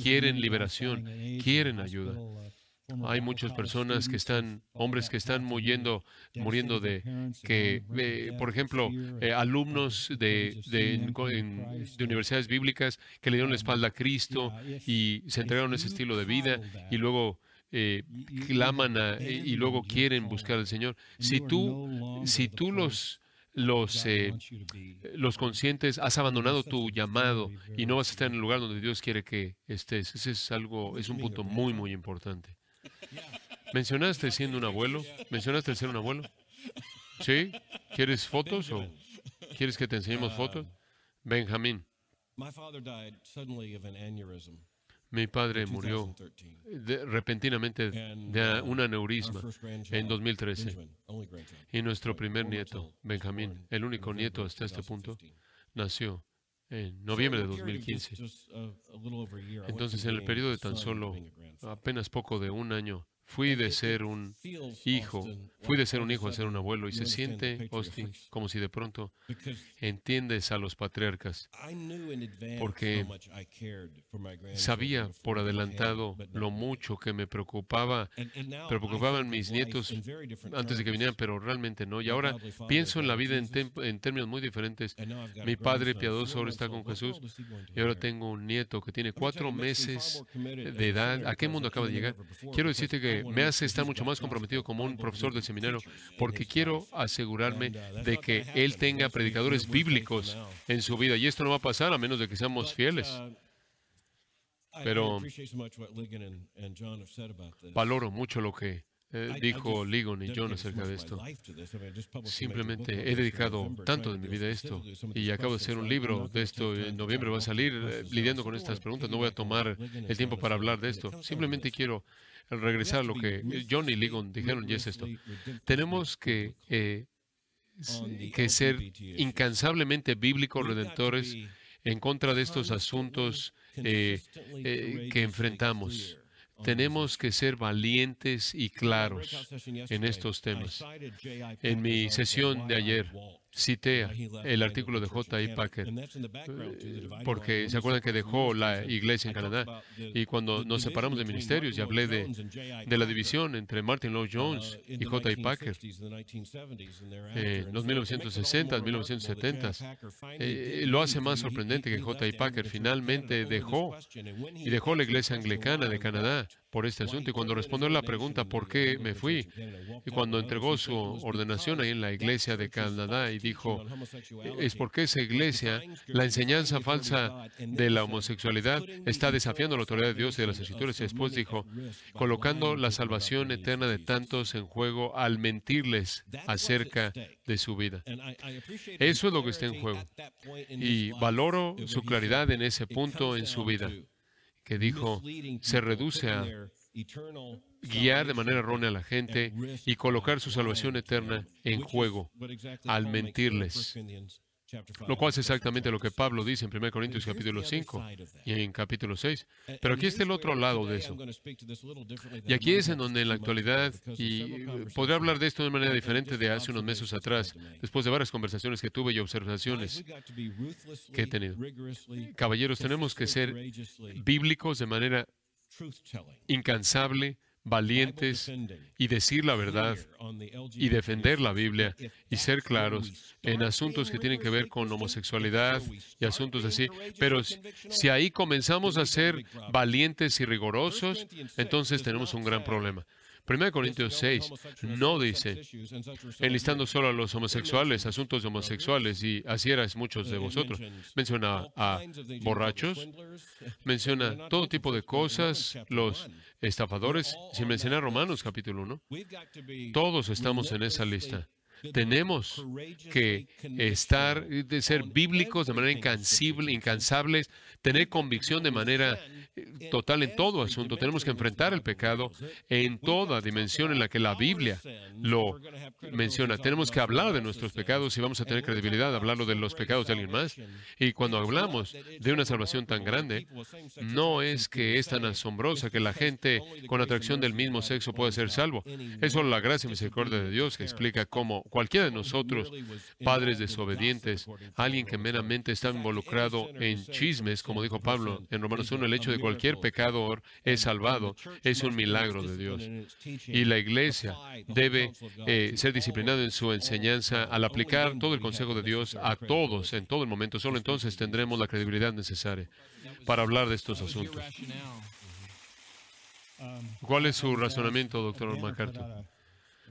quieren liberación, quieren ayuda. Uh, hay muchas personas que están, hombres que están muriendo, muriendo de que, eh, por ejemplo, eh, alumnos de, de, universidades bíblicas que le dieron la um, espalda a Cristo y se entregaron a ese estilo de vida y luego eh, claman y luego quieren buscar al Señor. Si tú, si tú los los, los conscientes, has abandonado tu llamado y no vas a estar en el lugar donde Dios quiere que estés. Ese es algo, es un punto muy, muy importante. ¿Mencionaste siendo un abuelo? ¿Mencionaste ser un abuelo? ¿Sí? ¿Quieres fotos o quieres que te enseñemos ah. fotos? Benjamín. Mi padre murió repentinamente de uh, un aneurisma en 2013. Y nuestro primer nieto, Benjamín, el único nieto hasta este punto, nació en noviembre de 2015. Entonces, en el periodo de tan solo apenas poco de un año, Fui de ser un hijo, fui de ser un hijo a ser un abuelo y se siente, Austin, como si de pronto entiendes a los patriarcas, porque sabía por adelantado lo mucho que me preocupaba, preocupaban mis nietos antes de que vinieran, pero realmente no. Y ahora pienso en la vida en, en términos muy diferentes. Mi padre piadoso ahora está con Jesús y ahora tengo un nieto que tiene cuatro meses de edad. ¿A qué mundo acaba de llegar? Quiero decirte que me hace estar mucho más comprometido como un profesor del seminario, porque quiero asegurarme de que él tenga predicadores bíblicos en su vida. Y esto no va a pasar a menos de que seamos fieles. Pero valoro mucho lo que eh, dijo Ligon y John acerca de esto. Simplemente he dedicado tanto de mi vida a esto y acabo de hacer un libro de esto. En noviembre va a salir eh, lidiando con estas preguntas. No voy a tomar el tiempo para hablar de esto. Simplemente quiero al regresar lo que John y Ligon dijeron, y es esto, tenemos que, eh, que ser incansablemente bíblicos redentores en contra de estos asuntos eh, eh, que enfrentamos. Tenemos que ser valientes y claros en estos temas. En mi sesión de ayer, cité el artículo de J.I. Packer, eh, porque se acuerdan que dejó la iglesia en Canadá. Y cuando nos separamos de ministerios, y hablé de, la división entre Martin Lloyd uh, Jones y eh, J.I. Packer en los 1960, 1970, eh, lo hace más sorprendente que J.I. Packer finalmente dejó y dejó la iglesia anglicana de Canadá por este asunto. Y cuando respondió a la pregunta, ¿por qué me fui? Y cuando entregó su ordenación ahí en la iglesia de Canadá y dijo, es porque esa iglesia, la enseñanza falsa de la homosexualidad, está desafiando la autoridad de Dios y de las escrituras. Y después dijo, colocando la salvación eterna de tantos en juego al mentirles acerca de su vida. Eso es lo que está en juego. Y valoro su claridad en ese punto en su vida, que dijo, se reduce a guiar de manera errónea a la gente y colocar su salvación eterna en juego al mentirles. Lo cual es exactamente lo que Pablo dice en 1 Corintios capítulo 5 y en capítulo 6. Pero aquí está el otro lado de eso. Y aquí es en donde en la actualidad, y podré hablar de esto de manera diferente de hace unos meses atrás, después de varias conversaciones que tuve y observaciones que he tenido. Caballeros, tenemos que ser bíblicos de manera incansable valientes y decir la verdad y defender la Biblia y ser claros en asuntos que tienen que ver con homosexualidad y asuntos así. Pero si ahí comenzamos a ser valientes y rigurosos, entonces tenemos un gran problema. 1 Corintios 6 no dice, enlistando solo a los homosexuales, asuntos homosexuales, y así eras muchos de uh, vosotros. Menciona a borrachos, menciona todo tipo de cosas, los estafadores, sin mencionar Romanos capítulo 1. Todos estamos en esa lista. Tenemos que estar, de ser bíblicos de manera incansible, incansables tener convicción de manera eh, total en todo asunto. Tenemos que enfrentar el pecado en toda dimensión en la que la Biblia lo menciona. Tenemos que hablar de nuestros pecados y vamos a tener credibilidad, hablarlo de los pecados de alguien más. Y cuando hablamos de una salvación tan grande, no es que es tan asombrosa que la gente con atracción del mismo sexo pueda ser salvo. Es solo la gracia y misericordia de Dios que explica cómo cualquiera de nosotros, padres desobedientes, alguien que meramente está involucrado en chismes, como como dijo Pablo en Romanos 1, el hecho de cualquier pecador es salvado, es un milagro de Dios. Y la iglesia debe eh, ser disciplinada en su enseñanza al aplicar todo el consejo de Dios a todos en todo el momento. Solo entonces tendremos la credibilidad necesaria para hablar de estos asuntos. ¿Cuál es su razonamiento, doctor MacArthur?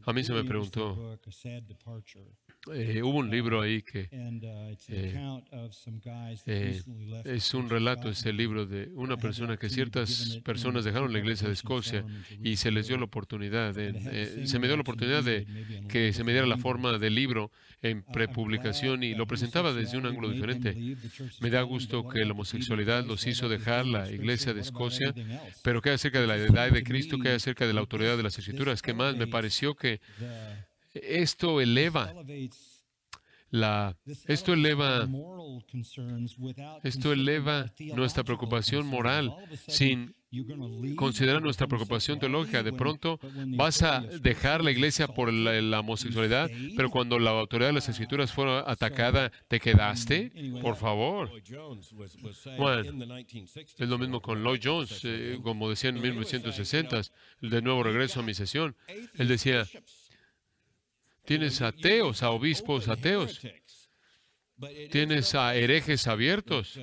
A mí se me preguntó eh, hubo un libro ahí que uh, eh, eh, es un relato, es el libro de una persona que ciertas personas dejaron la iglesia de Escocia y se les dio la oportunidad, se me dio la oportunidad de que se me diera la forma del libro en uh, prepublicación y lo presentaba desde un ángulo diferente. Me da gusto que la homosexualidad los hizo dejar la iglesia de Escocia, pero ¿qué hay acerca de la edad de Cristo? ¿Qué hay acerca de la autoridad de las escrituras? ¿Qué más? Me pareció que esto eleva la, esto eleva, esto eleva nuestra preocupación moral sin considerar nuestra preocupación teológica. De pronto vas a dejar la iglesia por la, homosexualidad, pero cuando la autoridad de las escrituras fue atacada, ¿te quedaste? Por favor. es lo mismo con Lloyd Jones, eh, como decía en 1960, de nuevo regreso a mi sesión. Él decía, Tienes ateos, a obispos ateos. Tienes a herejes abiertos.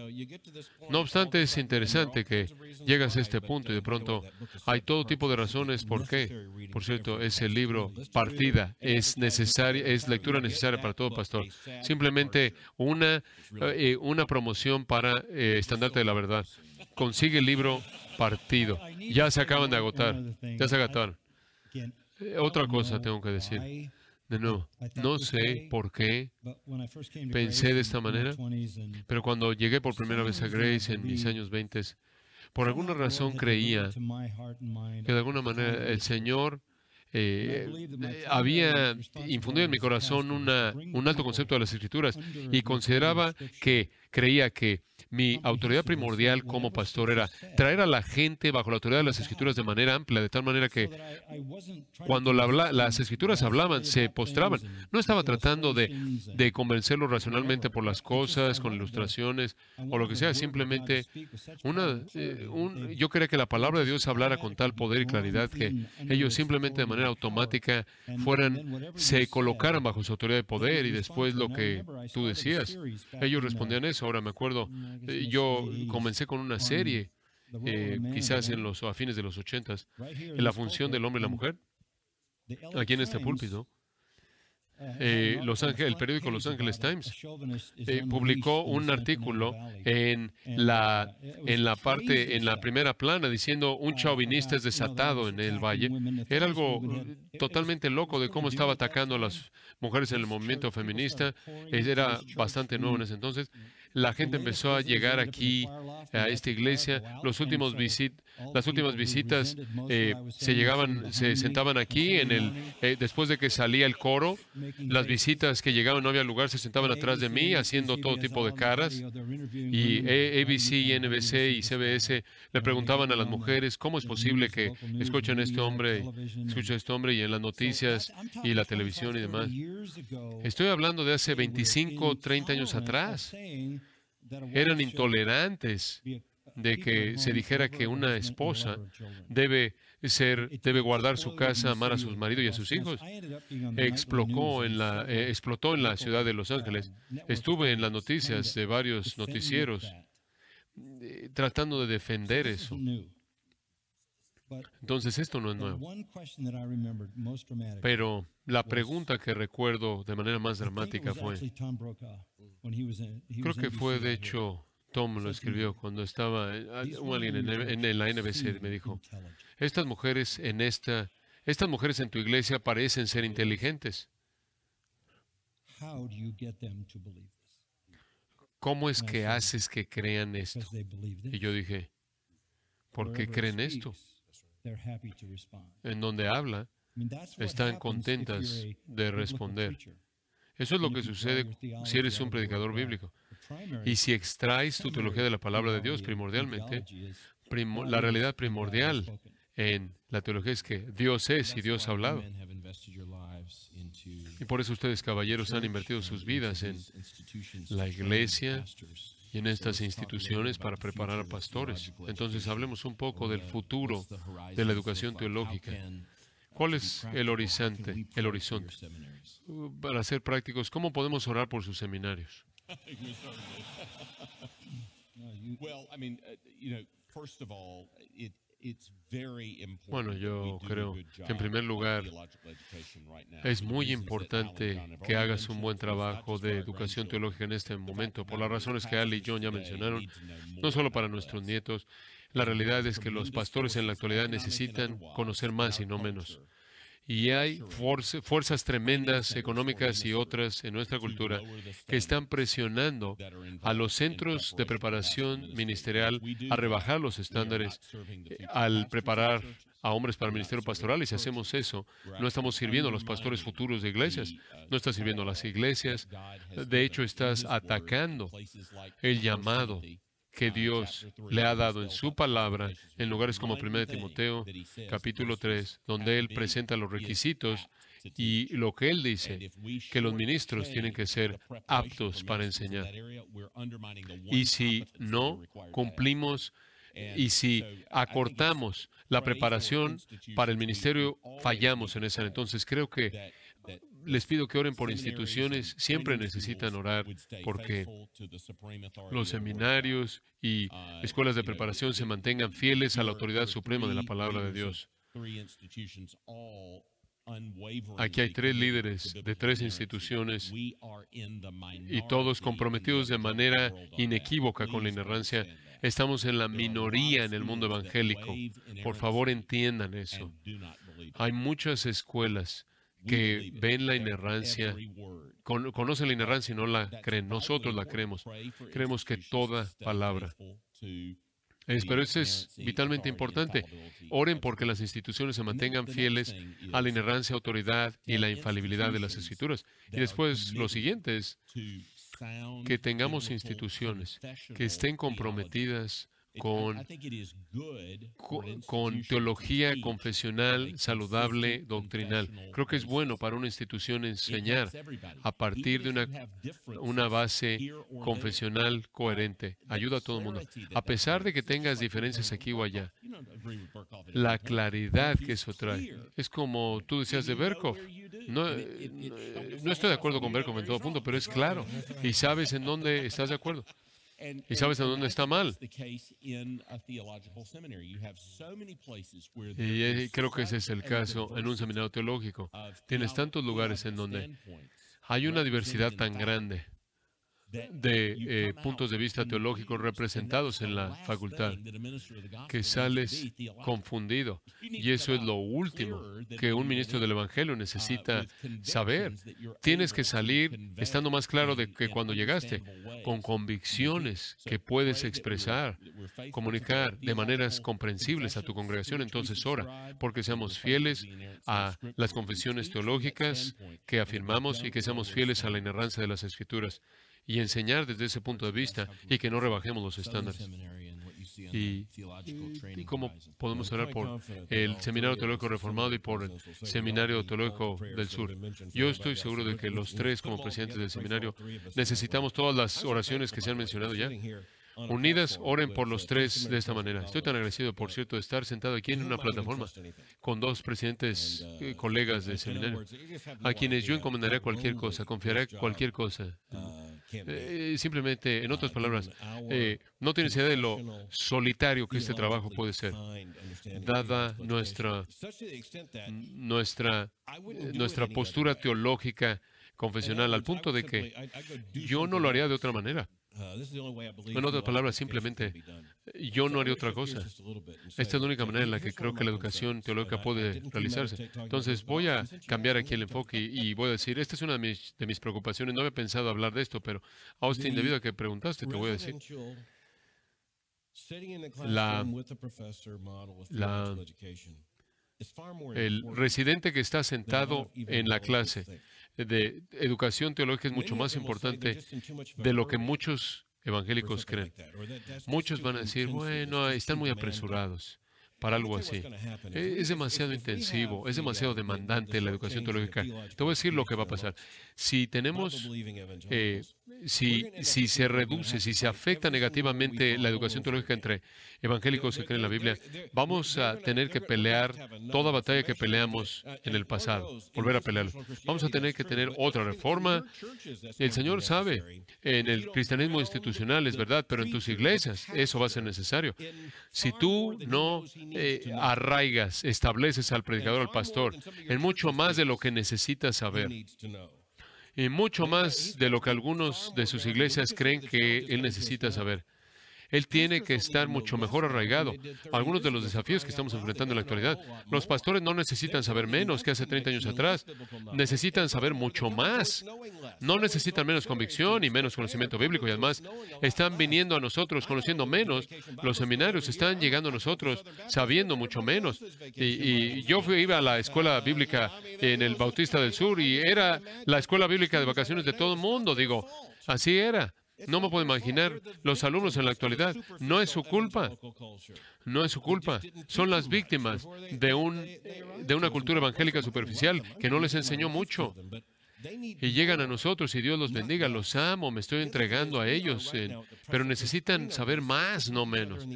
No obstante, es interesante que llegas a este punto y de pronto hay todo tipo de razones por qué. Por cierto, ese libro, Partida, es, necesario, es lectura necesaria para todo pastor. Simplemente una, eh, una promoción para eh, Estandarte de la Verdad. Consigue el libro Partido. Ya se acaban de agotar. Ya se agotaron. Eh, otra cosa tengo que decir. De nuevo, no sé por qué pensé de esta manera, pero cuando llegué por primera vez a Grace en mis años 20, por alguna razón creía que de alguna manera el Señor eh, eh, había infundido en mi corazón un alto concepto de las escrituras y consideraba que creía que mi autoridad primordial como pastor era traer a la gente bajo la autoridad de las escrituras de manera amplia, de tal manera que cuando la, las escrituras hablaban, se postraban. No estaba tratando de, convencerlos racionalmente por las cosas, con ilustraciones o lo que sea. Simplemente una, eh, yo quería que la palabra de Dios hablara con tal poder y claridad que ellos simplemente de manera automática fueran, se colocaran bajo su autoridad de poder y después lo que tú decías. Ellos respondían eso. Ahora me acuerdo eh, yo comencé con una serie, quizás en los, a fines de los ochentas, en la función del hombre y la mujer, aquí en este púlpito. Uh, eh, el periódico Los Angeles Times eh, publicó un artículo en la, uh, en la parte, en la primera plana, diciendo un uh, chauvinista es desatado en el valle. Era algo totalmente loco de cómo estaba atacando a las mujeres en el movimiento feminista. Era bastante nuevo en ese entonces la gente empezó a llegar aquí a esta iglesia. Los últimos las últimas visitas eh, se llegaban, se sentaban aquí en el eh, después de que salía el coro. Las visitas que llegaban no había lugar, se sentaban atrás de mí haciendo todo tipo de caras. Y ABC NBC y CBS le preguntaban a las mujeres cómo es posible que escuchen a este hombre, escuchen a este hombre y en las noticias y la televisión y demás. Estoy hablando de hace 25, 30 años atrás eran intolerantes de que se dijera que una esposa debe ser, debe guardar su casa, amar a sus maridos y a sus hijos. Explocó en la, eh, explotó en la ciudad de Los uh, Ángeles. Estuve en las noticias de varios noticieros eh, tratando de defender eso. Entonces esto no es nuevo. Pero la pregunta que recuerdo de manera más dramática fue, Creo que fue, de hecho, Tom lo escribió cuando estaba eh, alguien ah, en, la NBC me dijo, estas mujeres en esta, estas mujeres en tu iglesia parecen ser inteligentes. ¿Cómo es que haces que crean esto? Y yo dije, ¿por qué creen esto? En donde habla, están contentas de responder. Eso es lo que sucede si eres un predicador bíblico. Y si extraes tu teología de la palabra de Dios primordialmente, la realidad primordial en la teología es que Dios es y Dios ha hablado. Y por eso ustedes, caballeros, han invertido sus vidas en la iglesia y en estas instituciones para preparar a pastores. Entonces hablemos un poco del futuro de la educación teológica. ¿Cuál es el horizonte? El horizonte. Uh, para ser prácticos, ¿cómo podemos orar por sus seminarios? Bueno, yo creo que en primer lugar es muy importante que hagas un buen trabajo de educación teológica en este momento, por las razones que Ali y John ya mencionaron, no solo para nuestros nietos, la realidad es que los pastores en la actualidad necesitan conocer más y no menos. Y hay fuerzas tremendas económicas y otras en nuestra cultura que están presionando a los centros de preparación ministerial a rebajar los estándares eh, al preparar a hombres para el ministerio pastoral y si hacemos eso, no estamos sirviendo a los pastores futuros de iglesias, no estás sirviendo a las iglesias, de hecho estás atacando el llamado que Dios le ha dado en su palabra en lugares como 1 Timoteo capítulo 3, donde Él presenta los requisitos y lo que Él dice, que los ministros tienen que ser aptos para enseñar. Y si no cumplimos y si acortamos la preparación para el ministerio, fallamos en ese Entonces creo que les pido que oren por instituciones, siempre necesitan orar porque los seminarios y uh, escuelas de preparación se mantengan fieles a la autoridad suprema de la palabra de Dios. Aquí hay tres líderes de tres instituciones y todos comprometidos de manera inequívoca con la inerrancia. Estamos en la minoría en el mundo evangélico. Por favor, entiendan eso. Hay muchas escuelas que ven la inerrancia, conocen la inerrancia y no la creen. Nosotros la creemos. Creemos que toda palabra es, pero eso es vitalmente importante. Oren porque las instituciones se mantengan fieles a la inerrancia, autoridad y la infalibilidad de las escrituras. Y después lo siguiente es que tengamos instituciones que estén comprometidas con, con, teología confesional saludable, doctrinal. Creo que es bueno para una institución enseñar a partir de una, base confesional uh, coherente. Ayuda a todo el mundo. A pesar de que tengas diferencias aquí o allá, la claridad que eso trae es como tú decías de Berkov. No, no estoy de acuerdo con Berkov en todo punto, pero es claro y sabes en dónde estás de acuerdo. ¿Y sabes a dónde está mal? Y creo que ese es el caso en un seminario teológico. Tienes tantos lugares en donde hay una diversidad tan grande de eh, eh, puntos de vista teológicos representados en la facultad, que sales confundido. Y eso es lo último que un ministro del Evangelio necesita saber. Tienes que salir estando más claro de que cuando llegaste, con convicciones que puedes expresar, comunicar de maneras comprensibles a tu congregación. Entonces, ora, porque seamos fieles a las confesiones teológicas que afirmamos y que seamos fieles a la inerrancia de las Escrituras y enseñar desde ese punto de vista y que no rebajemos los estándares. Y, cómo podemos hablar por el Seminario Teológico Reformado y por el Seminario Teológico del Sur. Yo estoy seguro de que los tres, como presidentes del seminario, necesitamos todas las oraciones que se han mencionado ya unidas, oren por los tres de esta manera. Estoy tan agradecido, por cierto, de estar sentado aquí en una plataforma con dos uh, presidentes uh, eh, colegas de seminario, a quienes yo encomendaré cualquier cosa, confiaré cualquier cosa. Uh, eh, simplemente, en otras palabras, eh, no tienes idea de lo solitario que este trabajo puede ser, dada nuestra, nuestra, nuestra postura teológica confesional, al punto de que yo no lo haría de otra manera. Uh, en otras palabras, simplemente yo no haré otra cosa. Esta es la única manera en la que creo que la educación teológica puede realizarse. Entonces voy a cambiar aquí el enfoque y, voy a decir, esta es una de mis, preocupaciones, no había pensado hablar de esto, pero Austin, debido a que preguntaste, te voy a decir. La, la, el residente que está sentado en la clase de educación teológica es mucho más importante de lo que muchos evangélicos creen. Muchos van a decir, bueno, están muy apresurados para algo así. Eh, es demasiado intensivo, es demasiado demandante la educación teológica. Te voy a decir lo que va a pasar si tenemos, eh, si, se reduce, si se afecta negativamente la educación teológica entre evangélicos que creen la Biblia, vamos a tener que pelear toda batalla que peleamos en el pasado, volver a pelear. Vamos a tener que tener otra reforma. El Señor sabe, en el cristianismo institucional es verdad, pero en tus iglesias eso va a ser necesario. Si tú no eh, arraigas, estableces al predicador, al pastor, en mucho más de lo que necesitas saber y mucho más de lo que algunos de sus iglesias creen que él necesita saber. Él tiene que estar mucho mejor arraigado. Algunos de los desafíos que estamos enfrentando en la actualidad, los pastores no necesitan saber menos que hace 30 años atrás, necesitan saber mucho más. No necesitan menos convicción y menos conocimiento bíblico y además están viniendo a nosotros conociendo menos. Los seminarios están llegando a nosotros sabiendo mucho menos. Y, yo fui, iba a la escuela bíblica en el Bautista del Sur y era la escuela bíblica de vacaciones de todo el mundo, digo, así era. No me puedo imaginar, los alumnos en la actualidad, no es su culpa, no es su culpa, son las víctimas de, un, de una cultura evangélica superficial que no les enseñó mucho. Y llegan a nosotros y Dios los bendiga, los amo, me estoy entregando a ellos, eh, pero necesitan saber más, no menos.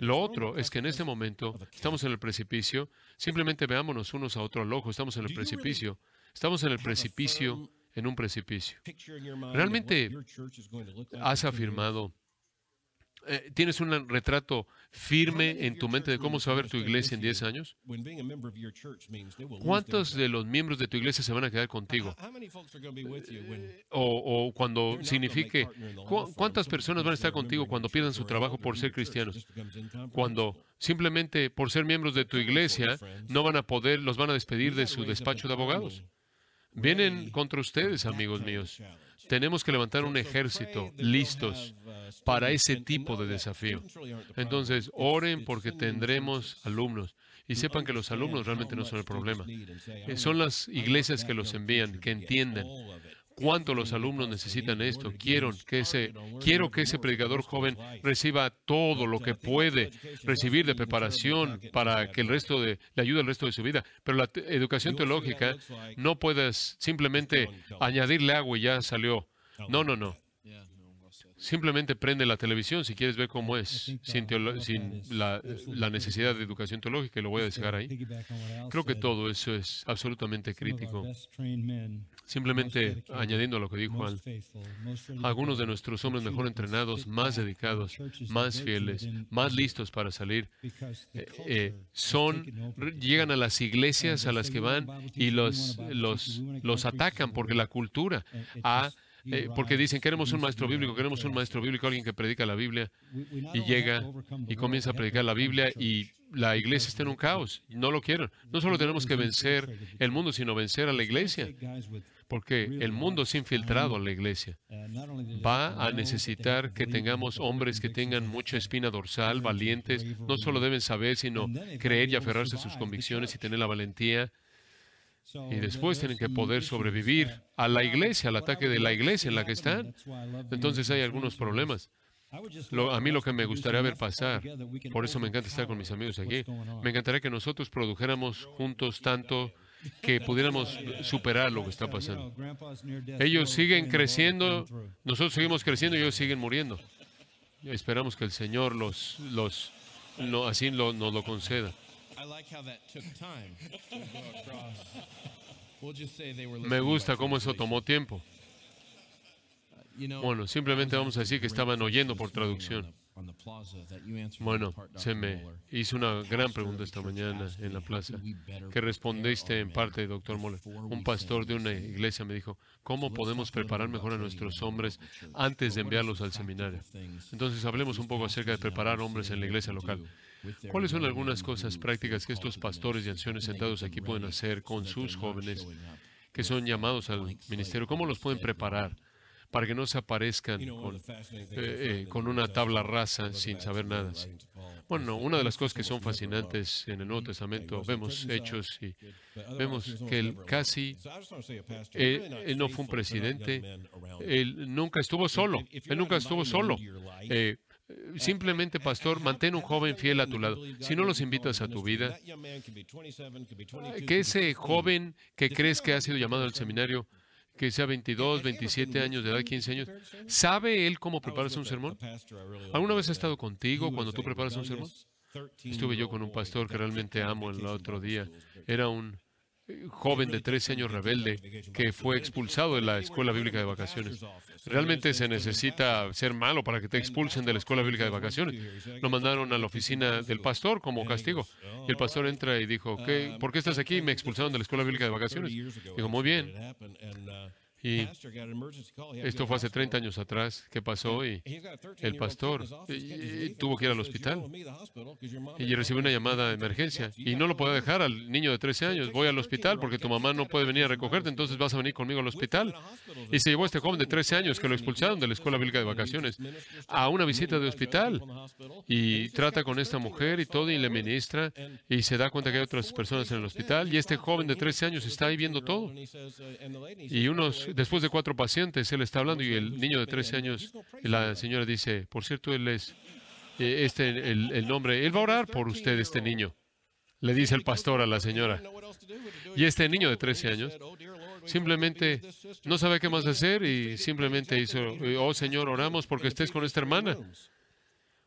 Lo otro es que en este momento estamos en el precipicio, simplemente veámonos unos a otros al ojo, estamos en el precipicio, estamos en el precipicio en un precipicio. Realmente has afirmado, eh, tienes un retrato firme en tu mente de cómo se va a ver tu iglesia en 10 años. ¿Cuántos de los miembros de tu iglesia se van a quedar contigo? Eh, o, cuando signifique, ¿cuántas personas van a estar contigo cuando pierdan su trabajo por ser cristianos? Cuando simplemente por ser miembros de tu iglesia no van a poder, los van a despedir de su despacho de abogados. Vienen contra ustedes, amigos míos. Tenemos que levantar un ejército listos para ese tipo de desafío. Entonces, oren porque tendremos alumnos. Y sepan que los alumnos realmente no son el problema. Eh, son las iglesias que los envían, que entienden cuánto los alumnos necesitan esto. Quiero que ese, quiero que ese predicador joven reciba todo lo que puede recibir de preparación para que el resto de, le ayude el resto de su vida. Pero la educación teológica no puedes simplemente añadirle agua y ya salió. No, no, no. Simplemente prende la televisión si quieres ver cómo es, sin, sin la, necesidad de educación teológica, y lo voy a dejar ahí. Creo que todo eso es absolutamente crítico. Simplemente añadiendo a lo que dijo Juan, algunos de nuestros hombres mejor entrenados, más dedicados, más fieles, más listos para salir, eh, eh, son, llegan a las iglesias a las que van y los, los, los atacan porque la cultura ha eh, porque dicen, queremos un maestro bíblico, queremos un maestro bíblico, alguien que predica la Biblia, y llega y comienza a predicar la Biblia y la iglesia está en un caos, no lo quieren. No solo tenemos que vencer el mundo, sino vencer a la iglesia, porque el mundo es infiltrado a la iglesia. Uh, Va a necesitar que tengamos hombres que tengan mucha espina dorsal, valientes, no solo deben saber, sino creer y aferrarse a sus convicciones y tener la valentía y después tienen que poder sobrevivir a la iglesia, al ataque de la iglesia en la que están. Entonces hay algunos problemas. a mí lo que me gustaría ver pasar, por eso me encanta estar con mis amigos aquí, me encantaría que nosotros produjéramos juntos tanto que pudiéramos superar lo que está pasando. Ellos siguen creciendo, nosotros seguimos creciendo y ellos siguen muriendo. Esperamos que el Señor los, los, no, así nos lo conceda. Me gusta cómo eso tomó tiempo. Uh, bueno, simplemente vamos a decir que estaban oyendo por traducción. Bueno, se me hizo una gran pregunta esta mañana en la plaza, que respondiste en parte, doctor Moller. Un pastor de una iglesia me dijo, ¿cómo podemos preparar mejor a nuestros hombres antes de enviarlos al seminario? Entonces hablemos un poco acerca de preparar hombres en la iglesia local. ¿Cuáles son algunas cosas prácticas que estos pastores y ancianos sentados aquí pueden hacer con sus jóvenes que son llamados al ministerio? ¿Cómo los pueden preparar? para que no se aparezcan con, eh, eh, una tabla rasa sin saber nada. Bueno, una de las cosas que son fascinantes en el Nuevo Testamento, vemos hechos y vemos que él casi, eh, él no fue un presidente, él nunca estuvo solo, él nunca estuvo solo. Simplemente, pastor, mantén un joven fiel a tu lado. Si no los invitas a tu vida, que ese joven que crees que ha sido llamado al seminario, que sea 22, 27 años de edad, 15 años, ¿sabe él cómo prepararse un sermón? ¿Alguna vez ha estado contigo cuando tú preparas un sermón? Estuve yo con un pastor que realmente amo el otro día. Era un joven de 13 años rebelde que fue expulsado de la escuela bíblica de vacaciones. Realmente se necesita ser malo para que te expulsen de la escuela bíblica de vacaciones. Lo mandaron a la oficina del pastor como castigo. Y el pastor entra y dijo, ¿Qué, ¿por qué estás aquí? Me expulsaron de la escuela bíblica de vacaciones. Dijo, muy bien. Y esto fue hace 30 años atrás que pasó y el pastor tuvo que ir al hospital y recibió una llamada de emergencia y no lo podía dejar al niño de 13 años. Voy al hospital porque tu mamá no puede venir a recogerte, entonces vas a venir conmigo al hospital. Y se llevó a este joven de 13 años que lo expulsaron de la escuela bíblica de vacaciones a una visita de hospital y trata con esta mujer y todo y le ministra y se da cuenta que hay otras personas en el hospital y este joven de 13 años está ahí viendo todo. Y unos después de cuatro pacientes, él está hablando y el niño de 13 años, la señora dice, por cierto, él es eh, este el, nombre, él va a orar por usted, este niño. Le dice el pastor a la señora. Y este niño de 13 años simplemente no sabe qué más hacer y simplemente hizo, oh Señor, oramos porque estés con esta hermana.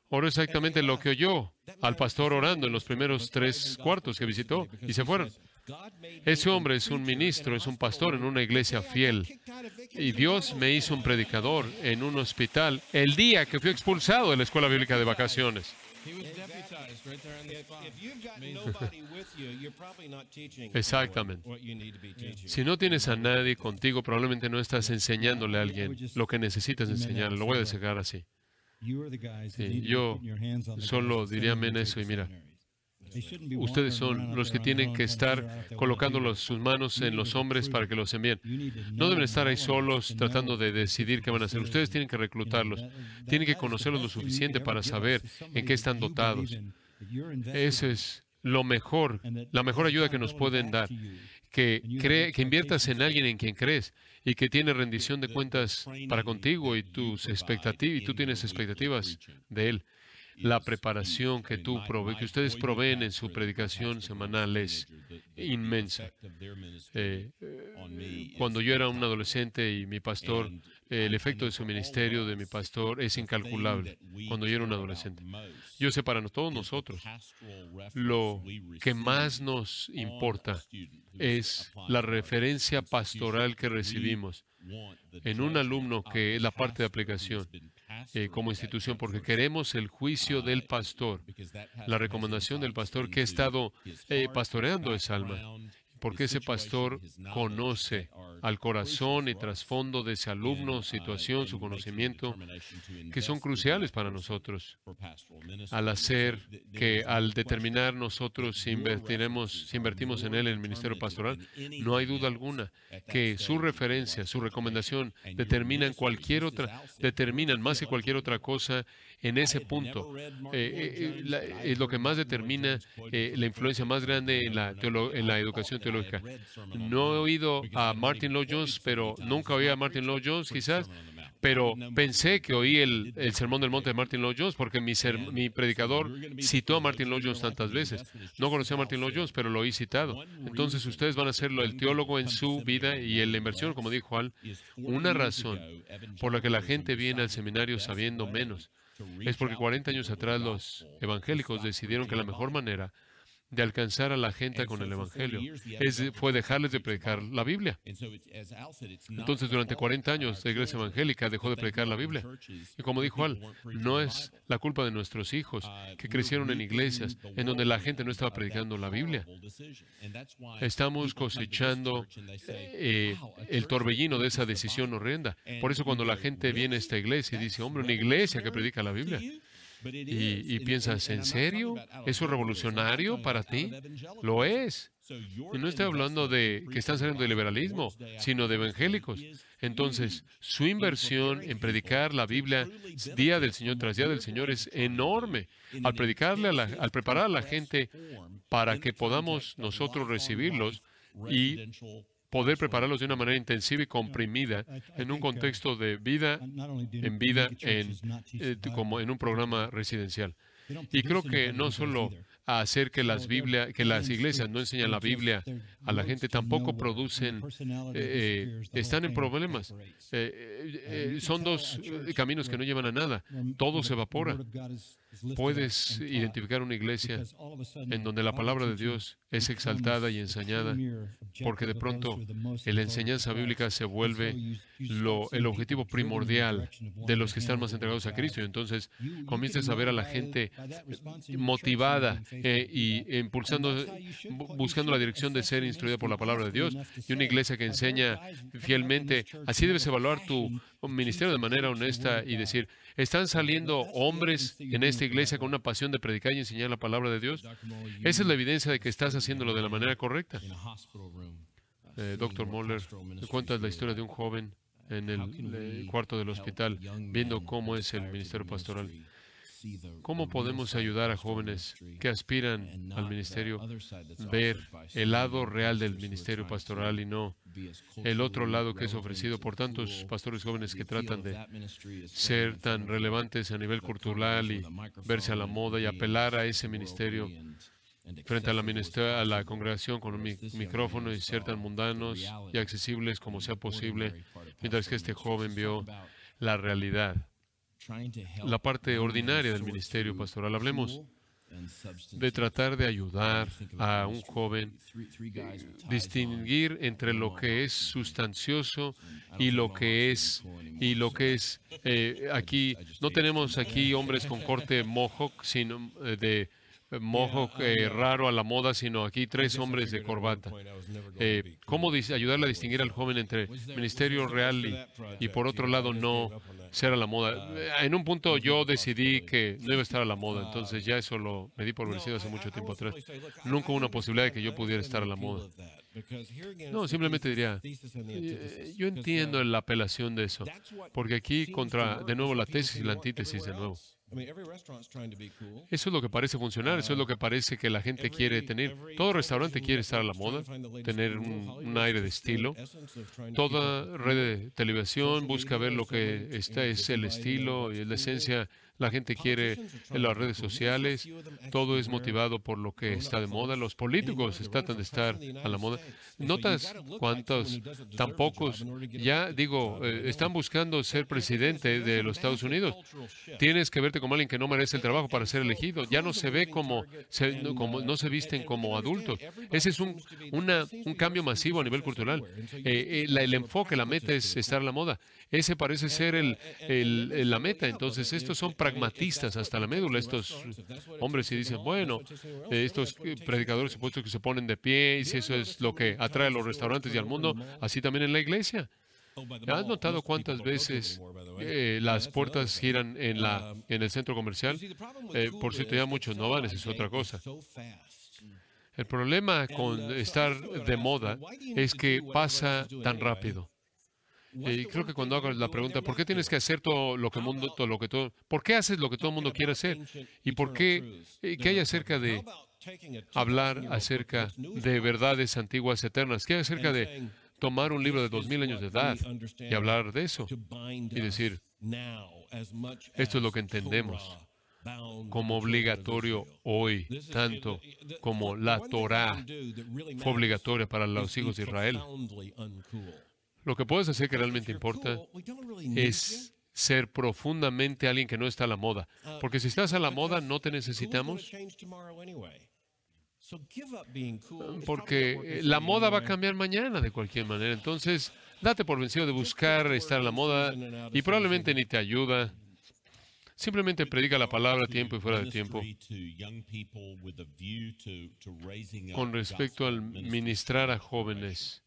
Oro exactamente lo que oyó al pastor orando en los primeros tres cuartos que visitó y se fueron. Ese hombre es un ministro, es un pastor en una iglesia fiel. Y Dios me hizo un predicador en un hospital el día que fui expulsado de la escuela bíblica de vacaciones. Exactamente. Si no tienes a nadie contigo, probablemente no estás enseñándole a alguien lo que necesitas enseñar. Lo voy a dejar así. yo solo diría amén eso y mira, Ustedes son los que tienen que estar colocando sus manos en los hombres para que los envíen. No deben estar ahí solos tratando de decidir qué van a hacer. Ustedes tienen que reclutarlos. Tienen que conocerlos lo suficiente para saber en qué están dotados. Ese es lo mejor, la mejor ayuda que nos pueden dar. Que, cree, que inviertas en alguien en quien crees y que tiene rendición de cuentas para contigo y tus expectativas y tú tienes expectativas de él la preparación que tú que ustedes proveen en su predicación semanal es inmensa. Eh, eh, cuando yo era un adolescente y mi pastor, el efecto de su ministerio, de mi pastor, es incalculable. Cuando yo era un adolescente. Yo sé para todos nosotros, lo que más nos importa es la referencia pastoral que recibimos en un alumno que es la parte de aplicación. Eh, como institución porque queremos el juicio del pastor, la recomendación del pastor que ha estado eh, pastoreando esa alma, porque ese pastor conoce al corazón y trasfondo de ese alumno, uh, situación, su conocimiento, que son cruciales para nosotros. Al hacer que, al determinar nosotros si, invertimos en él en el ministerio pastoral, no hay duda alguna que su referencia, su recomendación, determinan cualquier otra, determinan más que cualquier otra cosa en ese punto. es eh, eh, eh, lo que más determina la influencia más grande en la, en la educación teológica. No he oído a Martin Lloyd Jones, pero nunca oí a Martin Lloyd Jones quizás, pero pensé que oí el, sermón del monte de Martin Lloyd Jones porque mi, mi predicador citó a Martin Lloyd Jones tantas veces. No conocía a Martin Lloyd Jones, pero lo oí citado. Entonces ustedes van a ser el teólogo en su vida y en la inversión, como dijo Al, una razón por la que la gente viene al seminario sabiendo menos es porque 40 años atrás los evangélicos decidieron que la mejor manera de alcanzar a la gente con el Evangelio. fue dejarles de predicar la Biblia. Entonces, durante 40 años, la iglesia evangélica dejó de predicar la Biblia. Y como dijo Al, no es la culpa de nuestros hijos uh, que crecieron en iglesias en donde la gente no estaba predicando la Biblia. Estamos cosechando eh, el torbellino de esa decisión horrenda. Por eso, cuando la gente viene a esta iglesia y dice, hombre, una iglesia que predica la Biblia. Y, piensas, ¿en serio? un revolucionario para ti? Lo es. Y no estoy hablando de que están saliendo del liberalismo, sino de evangélicos. Entonces, mm. su inversión en predicar la Biblia día del Señor tras día del Señor es enorme. Al predicarle, al preparar a la gente para que podamos nosotros recibirlos y poder prepararlos de una manera intensiva y comprimida en un uh, contexto de vida, en vida, en, eh, como en un programa residencial. Y creo que no solo hacer que las, que las iglesias no enseñan la Biblia a la gente, tampoco producen, eh, eh, están en problemas. son dos caminos que no llevan a nada. Todo se evapora. Puedes identificar una iglesia en donde la palabra de Dios es exaltada y enseñada, porque de pronto la enseñanza bíblica se vuelve el objetivo primordial de los que están más entregados a Cristo. Y entonces comienzas a ver a la gente motivada eh, y impulsando, buscando la dirección de ser instruida por la palabra de Dios. Y una iglesia que enseña fielmente, así debes evaluar tu ministerio de manera honesta y decir, ¿Están saliendo hombres en esta iglesia con una pasión de predicar y enseñar la palabra de Dios? Esa es la evidencia de que estás haciéndolo de la manera correcta. Eh, doctor Moller, cuentas la historia de un joven en el eh, cuarto del hospital, viendo cómo es el ministerio pastoral. ¿Cómo podemos ayudar a jóvenes que aspiran al ministerio ver el lado real del ministerio pastoral y no el otro lado que es ofrecido por tantos pastores jóvenes que tratan de ser tan relevantes a nivel cultural y verse a la moda y apelar a ese ministerio frente a la, congregación con un micrófono y ser tan mundanos y accesibles como sea posible, mientras que este joven vio la realidad la parte ordinaria del ministerio pastoral. Hablemos de tratar de ayudar a un joven, distinguir entre lo que es sustancioso y lo que es y lo que es aquí. No tenemos aquí hombres con corte mohawk, sino eh, de eh, mojo eh, um, raro a la moda, sino aquí tres hombres de corbata. Eh, ¿Cómo ayudarle a distinguir al joven entre ministerio real y, por otro lado no ser a la moda? Uh, en un punto yo decidí que no iba a estar a la moda, uh, entonces ya eso lo me por vencido hace mucho tiempo atrás. Nunca hubo una posibilidad de que yo pudiera estar a la moda. No, simplemente diría, eh, yo uh, entiendo la apelación de eso, porque aquí contra, de nuevo, la tesis y la antítesis, de nuevo. Eso es lo que parece funcionar, eso es lo que parece que la gente quiere tener. Todo restaurante quiere estar a la moda, tener un, aire de estilo. Toda red de televisión busca ver lo que está, es el estilo y es la esencia la gente quiere en las redes sociales, todo es motivado por lo que está de moda. Los políticos tratan de estar a la moda. ¿Notas cuántos, tan pocos, ya digo, eh, están buscando ser presidente de los Estados Unidos? Tienes que verte como alguien que no merece el trabajo para ser elegido. Ya no se ve como, no, como no se visten como adultos. Ese es un, cambio masivo a nivel cultural. Eh, eh, el enfoque, la meta es estar a la moda. Ese parece eh, ser el, eh, eh, la meta. Entonces, estos son pragmatistas hasta la médula, estos hombres, y dicen, bueno, estos predicadores supuestos que se ponen de pie, y si eso es lo que atrae a los restaurantes y al mundo, así también en la iglesia. ¿Has notado este cuántas veces las puertas giran en, la, um, en el centro comercial? por cierto, ya muchos no van, es otra cosa. El problema con uh, estar de moda es que pasa tan rápido. Y creo que cuando hago la pregunta, ¿por qué tienes que hacer todo lo que todo lo que todo, por qué haces lo que todo el mundo quiere hacer? ¿Y por eh, qué, hay acerca de hablar acerca de verdades antiguas eternas? ¿Qué hay acerca de tomar un libro de dos mil años de edad y hablar de eso y decir, esto es lo que entendemos como obligatorio hoy, tanto como la Torah fue obligatoria para los hijos de Israel. Lo que puedes hacer que realmente importa es ser profundamente alguien que no está a la moda. Uh, Porque si estás a la moda, no te necesitamos. Porque eh, la moda va a cambiar mañana de cualquier manera. Entonces, date por vencido de buscar estar a la moda y probablemente ni te ayuda. Simplemente predica la palabra a tiempo y fuera de tiempo. Con respecto al ministrar a jóvenes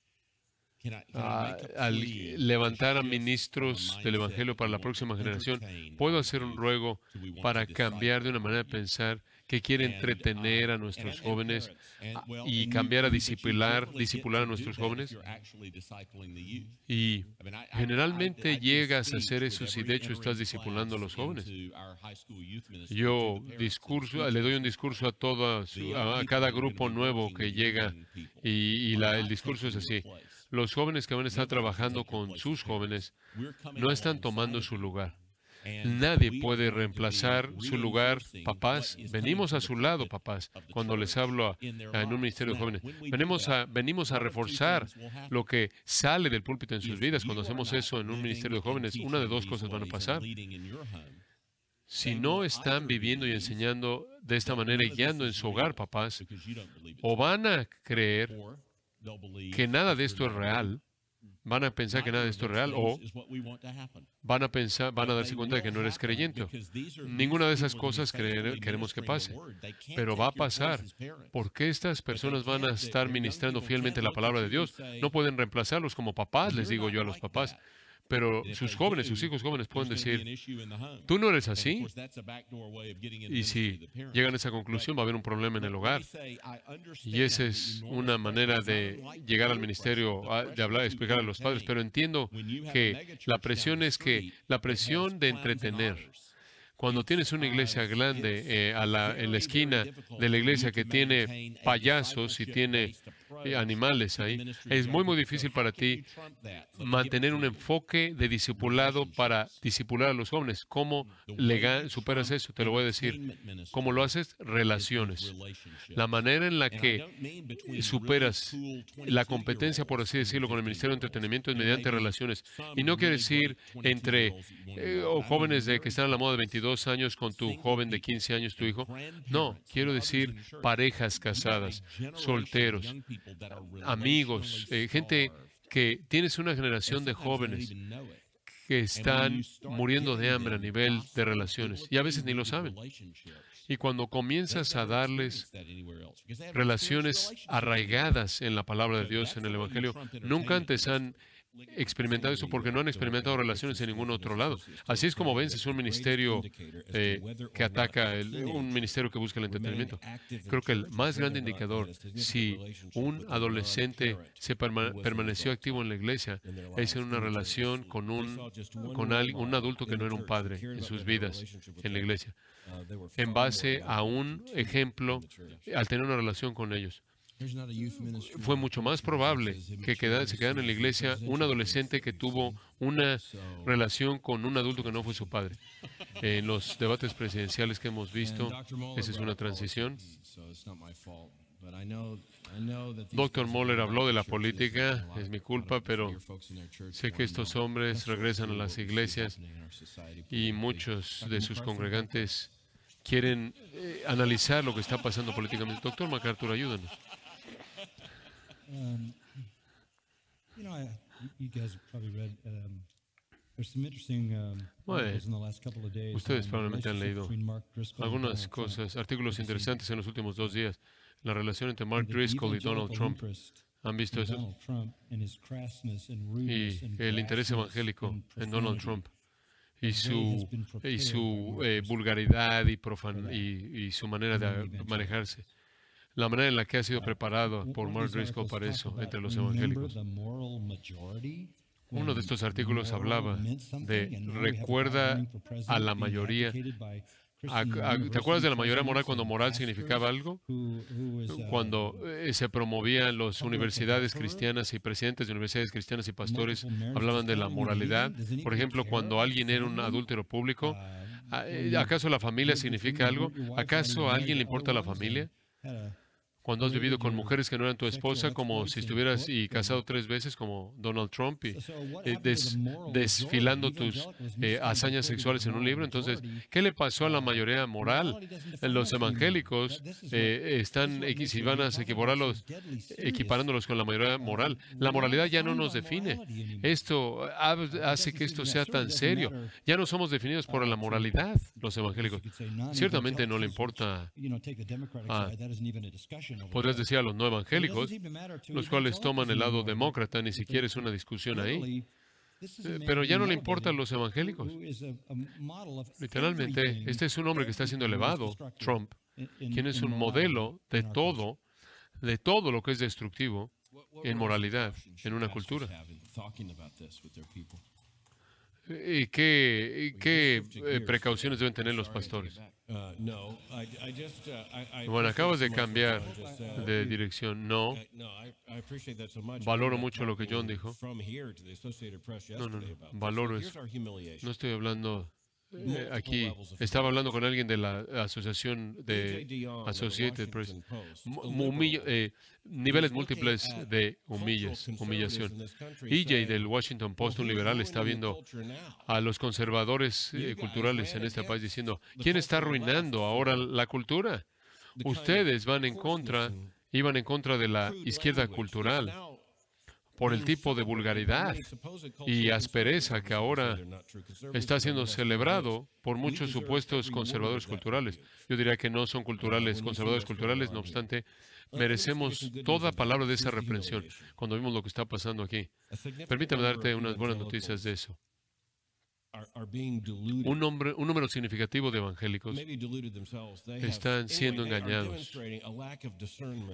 Ah, al levantar a ministros del Evangelio para la próxima generación, puedo hacer un ruego para cambiar de una manera de pensar que quiere entretener a nuestros jóvenes y cambiar a discipular, discipular a nuestros jóvenes. Y generalmente llegas a hacer eso si de hecho estás discipulando a los jóvenes. Yo discurso, le doy un discurso a, todo, cada grupo nuevo que llega y, el discurso es así los jóvenes que van a estar trabajando con sus jóvenes no están tomando su lugar. Nadie puede reemplazar su lugar, papás. Venimos a su lado, papás, cuando les hablo en un ministerio de jóvenes. Venimos a, venimos a reforzar lo que sale del púlpito en sus vidas. Cuando hacemos eso en un ministerio de jóvenes, una de dos cosas van a pasar. Si no están viviendo y enseñando de esta manera y guiando en su hogar, papás, o van a creer que nada de esto es real, van a pensar que nada de esto es real o van a pensar, van a darse cuenta de que no eres creyente. Ninguna de esas cosas queremos que pase, pero va a pasar porque estas personas van a estar ministrando fielmente la palabra de Dios. No pueden reemplazarlos como papás, les digo yo a los papás. Pero sus jóvenes, sus hijos jóvenes pueden decir, tú no eres así. Y si llegan a esa conclusión, va a haber un problema en el hogar. Y esa es una manera de llegar al ministerio, de hablar, explicar a los padres. Pero entiendo que la presión es que la presión de entretener cuando tienes una iglesia grande eh, en la esquina de la iglesia que tiene payasos y tiene eh, animales ahí. Es muy, muy difícil para ti mantener un enfoque de discipulado para discipular a los jóvenes. ¿Cómo le superas eso? Te lo voy a decir. ¿Cómo lo haces? Relaciones. La manera en la que superas la competencia, por así decirlo, con el Ministerio de Entretenimiento es mediante relaciones. Y no quiero decir entre eh, jóvenes de, que están a la moda de 22 años con tu joven de 15 años, tu hijo. No, quiero decir parejas casadas, solteros, amigos, eh, gente que tienes una generación de jóvenes que están muriendo de hambre a nivel de relaciones y a veces ni lo saben. Y cuando comienzas a darles relaciones arraigadas en la palabra de Dios, en el Evangelio, nunca antes han experimentado eso porque no han experimentado relaciones en ningún otro lado. Así es como ven, es un ministerio eh, que ataca, un ministerio que busca el entretenimiento. Creo que el más grande indicador, si un adolescente se permaneció activo en la iglesia, es en una relación con un, con un adulto que no era un padre en sus vidas en la iglesia, en base a un ejemplo al tener una relación con ellos fue mucho más probable que se quedara en la iglesia un adolescente que tuvo una relación con un adulto que no fue su padre. En los debates presidenciales que hemos visto, esa es una transición. Doctor Moller habló de la política, es mi culpa, pero sé que estos hombres regresan a las iglesias y muchos de sus congregantes quieren eh, analizar lo que está pasando políticamente. Doctor MacArthur, ayúdanos. Ustedes probablemente han leído algunas cosas, artículos interesantes en los últimos dos días. La relación entre Mark Driscoll y Donald Trump. ¿Han visto eso? Y el interés evangélico en Donald Trump y su, eh, vulgaridad y su manera de manejarse la manera en la que ha sido preparado por Mark Driscoll para eso entre los evangélicos. Uno de estos artículos hablaba de recuerda a la mayoría ¿Te acuerdas de la mayoría moral cuando moral significaba algo? Uh, cuando eh, se promovían las universidades cristianas y presidentes de universidades cristianas y pastores hablaban de la moralidad. Por ejemplo, cuando alguien era un adúltero público, uh, ¿acaso la familia significa algo? ¿Acaso a alguien le importa la familia? cuando has vivido con mujeres que no eran tu esposa, como si estuvieras y casado tres veces como Donald Trump y eh, desfilando tus eh, hazañas sexuales en un libro. Entonces, ¿qué le pasó a la mayoría moral? Los evangélicos eh, están, si van a equiparándolos con la mayoría moral, la moralidad ya no nos define. Esto hace que esto sea tan serio. Ya no somos definidos por la moralidad, los evangélicos. Ciertamente no le importa. Podrías decir a los no evangélicos, los cuales toman el lado demócrata, ni siquiera es una discusión ahí. Eh, pero ya no le importan los evangélicos. Literalmente, este es un hombre que está siendo elevado, Trump, quien es un modelo de todo, de todo lo que es destructivo en moralidad, en una cultura. ¿Y qué, qué eh, precauciones deben tener los pastores? Uh, uh, bueno, acabas de cambiar de dirección. No. Valoro mucho lo que John dijo. No, no, no. Valoro eso. No estoy hablando aquí estaba hablando con alguien de la asociación de Associated Press, eh, niveles múltiples de humillación. EJ del Washington Post, un liberal, está viendo a los conservadores eh, culturales en este país diciendo, ¿quién está arruinando ahora la cultura? Ustedes van en contra, iban en contra de la izquierda cultural por el tipo de vulgaridad y aspereza que ahora está siendo celebrado por muchos supuestos conservadores culturales. Yo diría que no son culturales, conservadores culturales, no obstante, merecemos toda palabra de esa reprensión cuando vimos lo que está pasando aquí. Permítame darte unas buenas noticias de eso. Un, nombre, un, número significativo de evangélicos están siendo engañados.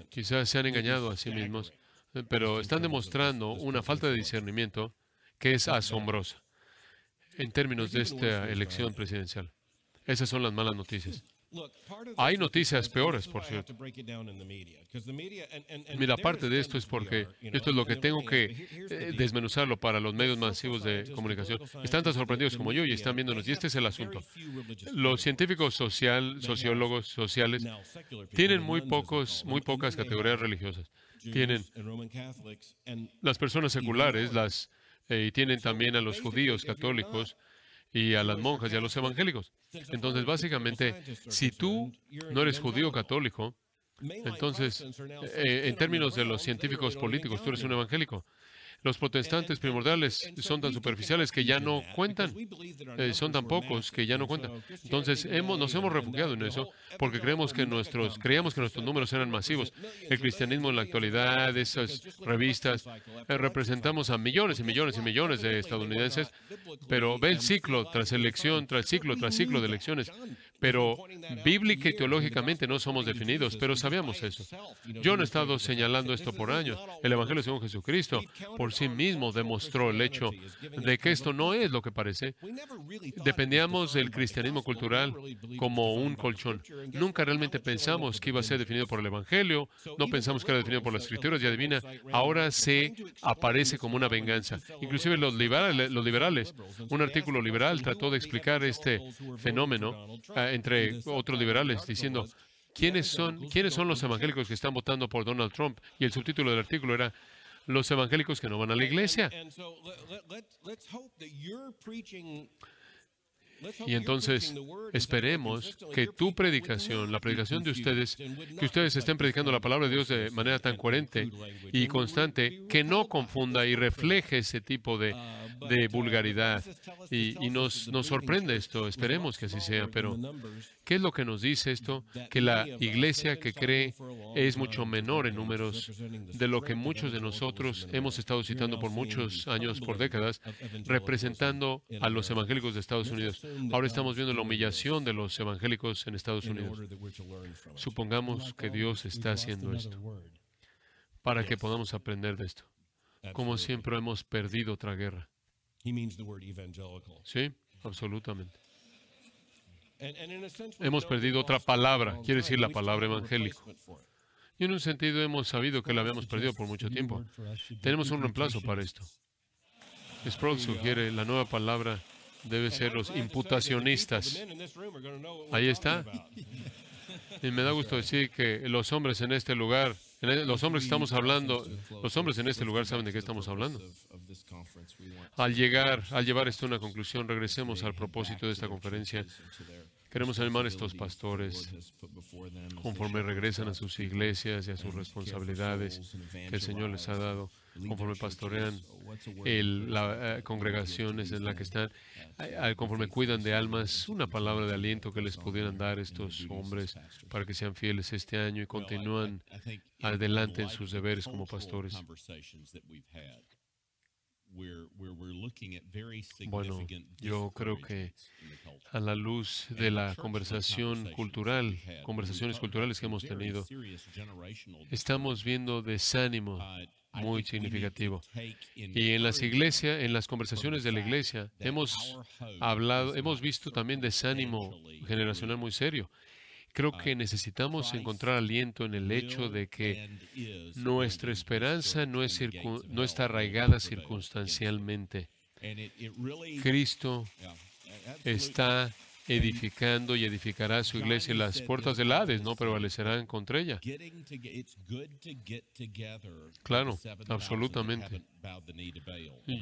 Quizás se han engañado a sí mismos eh, pero este, están demostrando una falta de discernimiento que es asombrosa en términos de esta elección presidencial. Esas son las malas noticias. Hay noticias peores, por cierto. Mira, parte de esto es porque esto es lo que tengo que eh, desmenuzarlo para los medios masivos de comunicación. Están tan sorprendidos como yo y están viéndonos. Y este es el asunto. Los científicos social, sociólogos sociales tienen muy, pocos, muy pocas categorías religiosas tienen las personas seculares, las, eh, y tienen también a los judíos católicos y a las monjas y a los evangélicos. Entonces, básicamente, si tú no eres judío católico, entonces, eh, en términos de los científicos políticos, tú eres un evangélico. Los protestantes primordiales son tan superficiales que ya no cuentan, eh, son tan pocos que ya no cuentan. Entonces hemos, nos hemos refugiado en eso porque creemos que nuestros, creíamos que nuestros números eran masivos. El cristianismo en la actualidad, esas revistas, eh, representamos a millones y millones y millones de estadounidenses, pero ve el ciclo tras elección, tras ciclo, tras ciclo de elecciones. Pero bíblica y teológicamente no somos definidos, pero sabíamos eso. Yo no he estado señalando esto por años. El Evangelio según Jesucristo por sí mismo demostró el hecho de que esto no es lo que parece. Dependíamos del cristianismo cultural como un colchón. Nunca realmente pensamos que iba a ser definido por el Evangelio, no pensamos que era definido por las Escrituras y adivina, ahora se aparece como una venganza. Inclusive los liberales, los liberales un artículo liberal trató de explicar este fenómeno. Eh, entre otros liberales diciendo, ¿quiénes son, ¿quiénes son los evangélicos que están votando por Donald Trump? Y el subtítulo del artículo era, los evangélicos que no van a la iglesia. Y entonces esperemos que tu predicación, la predicación de ustedes, que ustedes estén predicando la palabra de Dios de manera tan coherente y constante, que no confunda y refleje ese tipo de, vulgaridad. Y, nos, nos sorprende esto, esperemos que así sea, pero ¿Qué es lo que nos dice esto? Que la iglesia que cree es mucho menor en números de lo que muchos de nosotros hemos estado citando por muchos años, por décadas, representando a los evangélicos de Estados Unidos. Ahora estamos viendo la humillación de los evangélicos en Estados Unidos. Supongamos que Dios está haciendo esto para que podamos aprender de esto. Como siempre hemos perdido otra guerra. Sí, absolutamente. Hemos perdido otra palabra, quiere decir la palabra evangélico. Y en un sentido hemos sabido que la habíamos perdido por mucho tiempo. Tenemos un reemplazo para esto. Sproul sugiere la nueva palabra debe ser los imputacionistas. Ahí está. Y me da gusto decir que los hombres en este lugar, e, los hombres que estamos hablando, los hombres en este lugar saben de qué estamos hablando. Al llegar, al llevar esto a una conclusión, regresemos al propósito de esta conferencia Queremos animar a estos pastores, conforme regresan a sus iglesias y a sus responsabilidades que el Señor les ha dado, conforme pastorean las eh, congregaciones en las que están, conforme cuidan de almas, una palabra de aliento que les pudieran dar estos hombres para que sean fieles este año y continúen adelante en sus deberes como pastores. Bueno, yo creo que a la luz de la conversación cultural, conversaciones culturales que hemos tenido, estamos viendo desánimo uh, muy significativo. Y en las iglesias, en las conversaciones de la iglesia, hemos hablado, hemos visto también desánimo generacional muy serio. Creo ah, que necesitamos encontrar aliento en el hecho de que nuestra esperanza no, está arraigada circunstancialmente. Cristo está edificando y edificará su iglesia y las puertas del Hades no prevalecerán contra ella. Claro, absolutamente.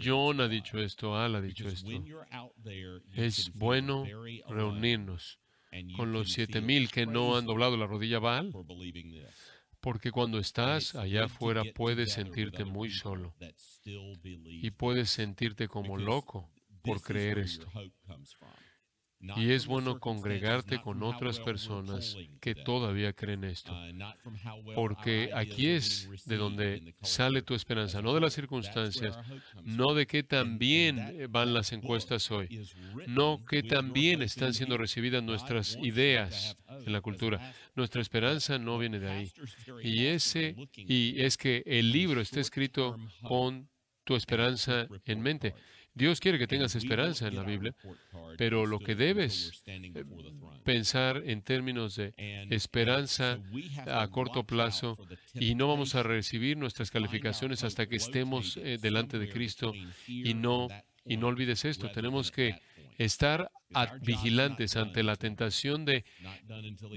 John ha dicho esto, Al ha dicho esto. Es bueno reunirnos con los 7000 que no han doblado la rodilla val, porque cuando estás allá afuera puedes sentirte muy solo y puedes sentirte como loco por creer esto. Y es bueno congregarte con otras personas que todavía creen esto. Porque aquí es de donde sale tu esperanza, no de las circunstancias, no de qué tan bien van las encuestas hoy, no qué tan bien están siendo recibidas nuestras ideas en la cultura. Nuestra esperanza no viene de ahí. Y, ese, y es que el libro está escrito con tu esperanza en mente. Dios quiere que tengas esperanza en la Biblia, pero lo que debes eh, pensar en términos de uh, esperanza a corto plazo y no vamos a recibir nuestras calificaciones hasta que estemos eh, delante de Cristo y no y no olvides esto, tenemos que estar vigilantes ante la tentación de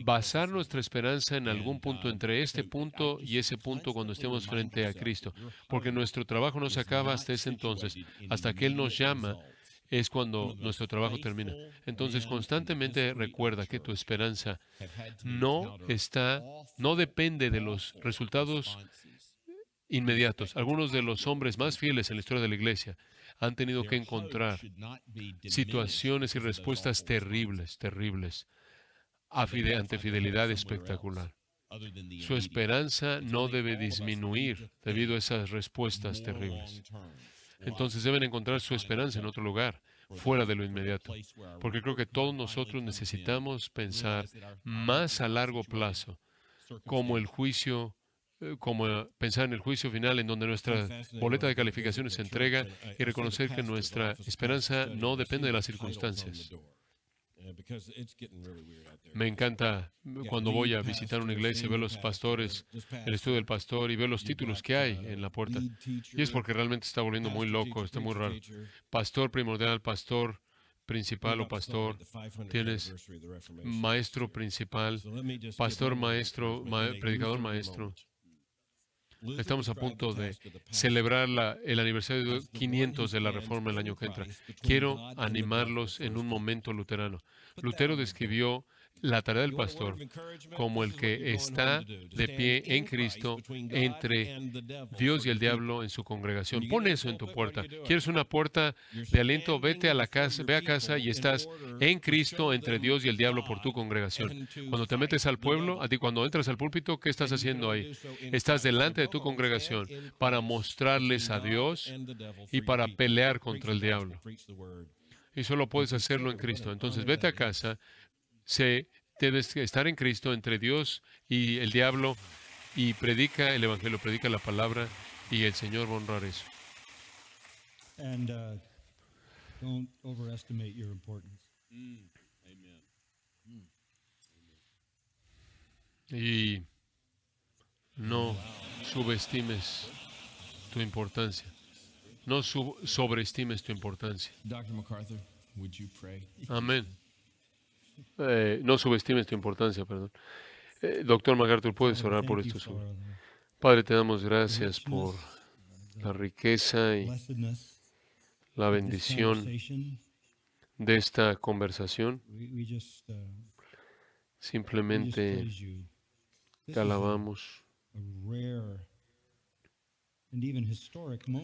basar nuestra esperanza en algún punto entre este punto y ese punto cuando estemos frente a Cristo, porque nuestro trabajo no se acaba hasta ese entonces, hasta que Él nos llama es cuando nuestro trabajo termina. Entonces, constantemente recuerda que tu esperanza no está, no depende de los resultados inmediatos. Algunos de los hombres más fieles en la historia de la iglesia han tenido que encontrar situaciones y respuestas terribles, terribles, ante fidelidad espectacular. Su esperanza no debe disminuir debido a esas respuestas terribles. Entonces deben encontrar su esperanza en otro lugar, fuera de lo inmediato. Porque creo que todos nosotros necesitamos pensar más a largo plazo, como el juicio eh, como eh, pensar en el juicio final en donde nuestra boleta de calificaciones se entrega eh, y reconocer que nuestra esperanza no depende de las circunstancias. Me encanta cuando voy a visitar una iglesia, y veo los pastores, el estudio del pastor y veo los títulos que hay uh, en la puerta. Y es porque realmente está volviendo muy loco, está muy raro. Pastor primordial, pastor principal o pastor, tienes maestro principal, pastor maestro, predicador maestro. Estamos a punto de celebrar el aniversario de 500 de la Reforma el año que entra. Quiero animarlos en un momento luterano. Lutero describió la tarea del pastor como el que está de pie en Cristo entre Dios y el diablo en su congregación. Pon eso en tu puerta. ¿Quieres una puerta de aliento? Vete a la casa, ve a casa y estás en Cristo entre Dios y el diablo por tu congregación. Cuando te metes al pueblo, a ti cuando entras al púlpito, ¿qué estás haciendo ahí? Estás delante de tu congregación para mostrarles a Dios y para pelear contra el diablo y solo puedes hacerlo en Cristo. Entonces vete a casa, se debe estar en Cristo entre Dios y el diablo y predica el Evangelio, predica la palabra y el Señor va a honrar eso. Y no subestimes tu importancia. No sobreestimes tu importancia. Amén. Eh, no subestimes tu importancia, perdón. Eh, doctor MacArthur, puedes orar por esto, Padre, te damos gracias por la riqueza y la bendición de esta conversación. Uh, Simplemente te alabamos.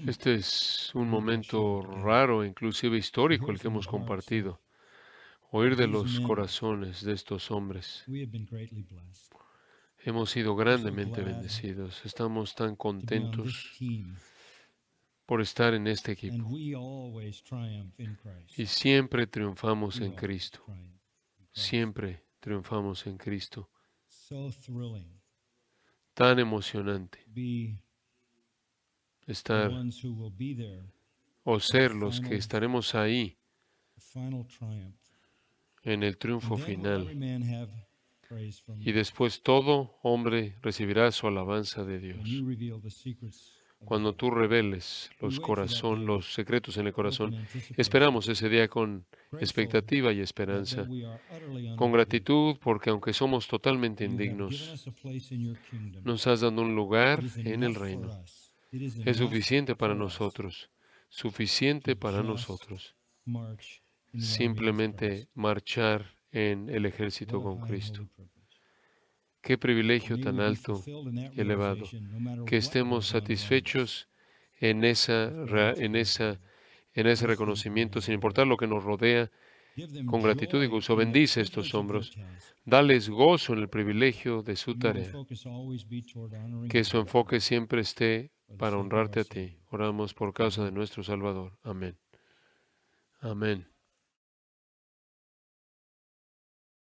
Este es un momento uh, raro, inclusive histórico, el que hemos compartido oír de los corazones de estos hombres. Hemos sido grandemente bendecidos. Estamos tan contentos por estar en este equipo. Y siempre triunfamos en Cristo. Siempre triunfamos en Cristo. Tan emocionante estar o ser los que estaremos ahí en el triunfo final. Y después todo hombre recibirá su alabanza de Dios. Cuando tú reveles los corazón, los secretos en el corazón, esperamos ese día con expectativa y esperanza, con gratitud, porque aunque somos totalmente indignos, nos has dado un lugar en el reino. Es suficiente para nosotros, suficiente para nosotros simplemente marchar en el ejército oh, con Cristo. Qué privilegio tan alto y elevado, que estemos satisfechos en, esa, en, esa, en ese reconocimiento, sin importar lo que nos rodea, con gratitud y gozo. Bendice estos hombros. Dales gozo en el privilegio de su tarea. Que su enfoque siempre esté para honrarte a ti. Oramos por causa de nuestro Salvador. Amén. Amén.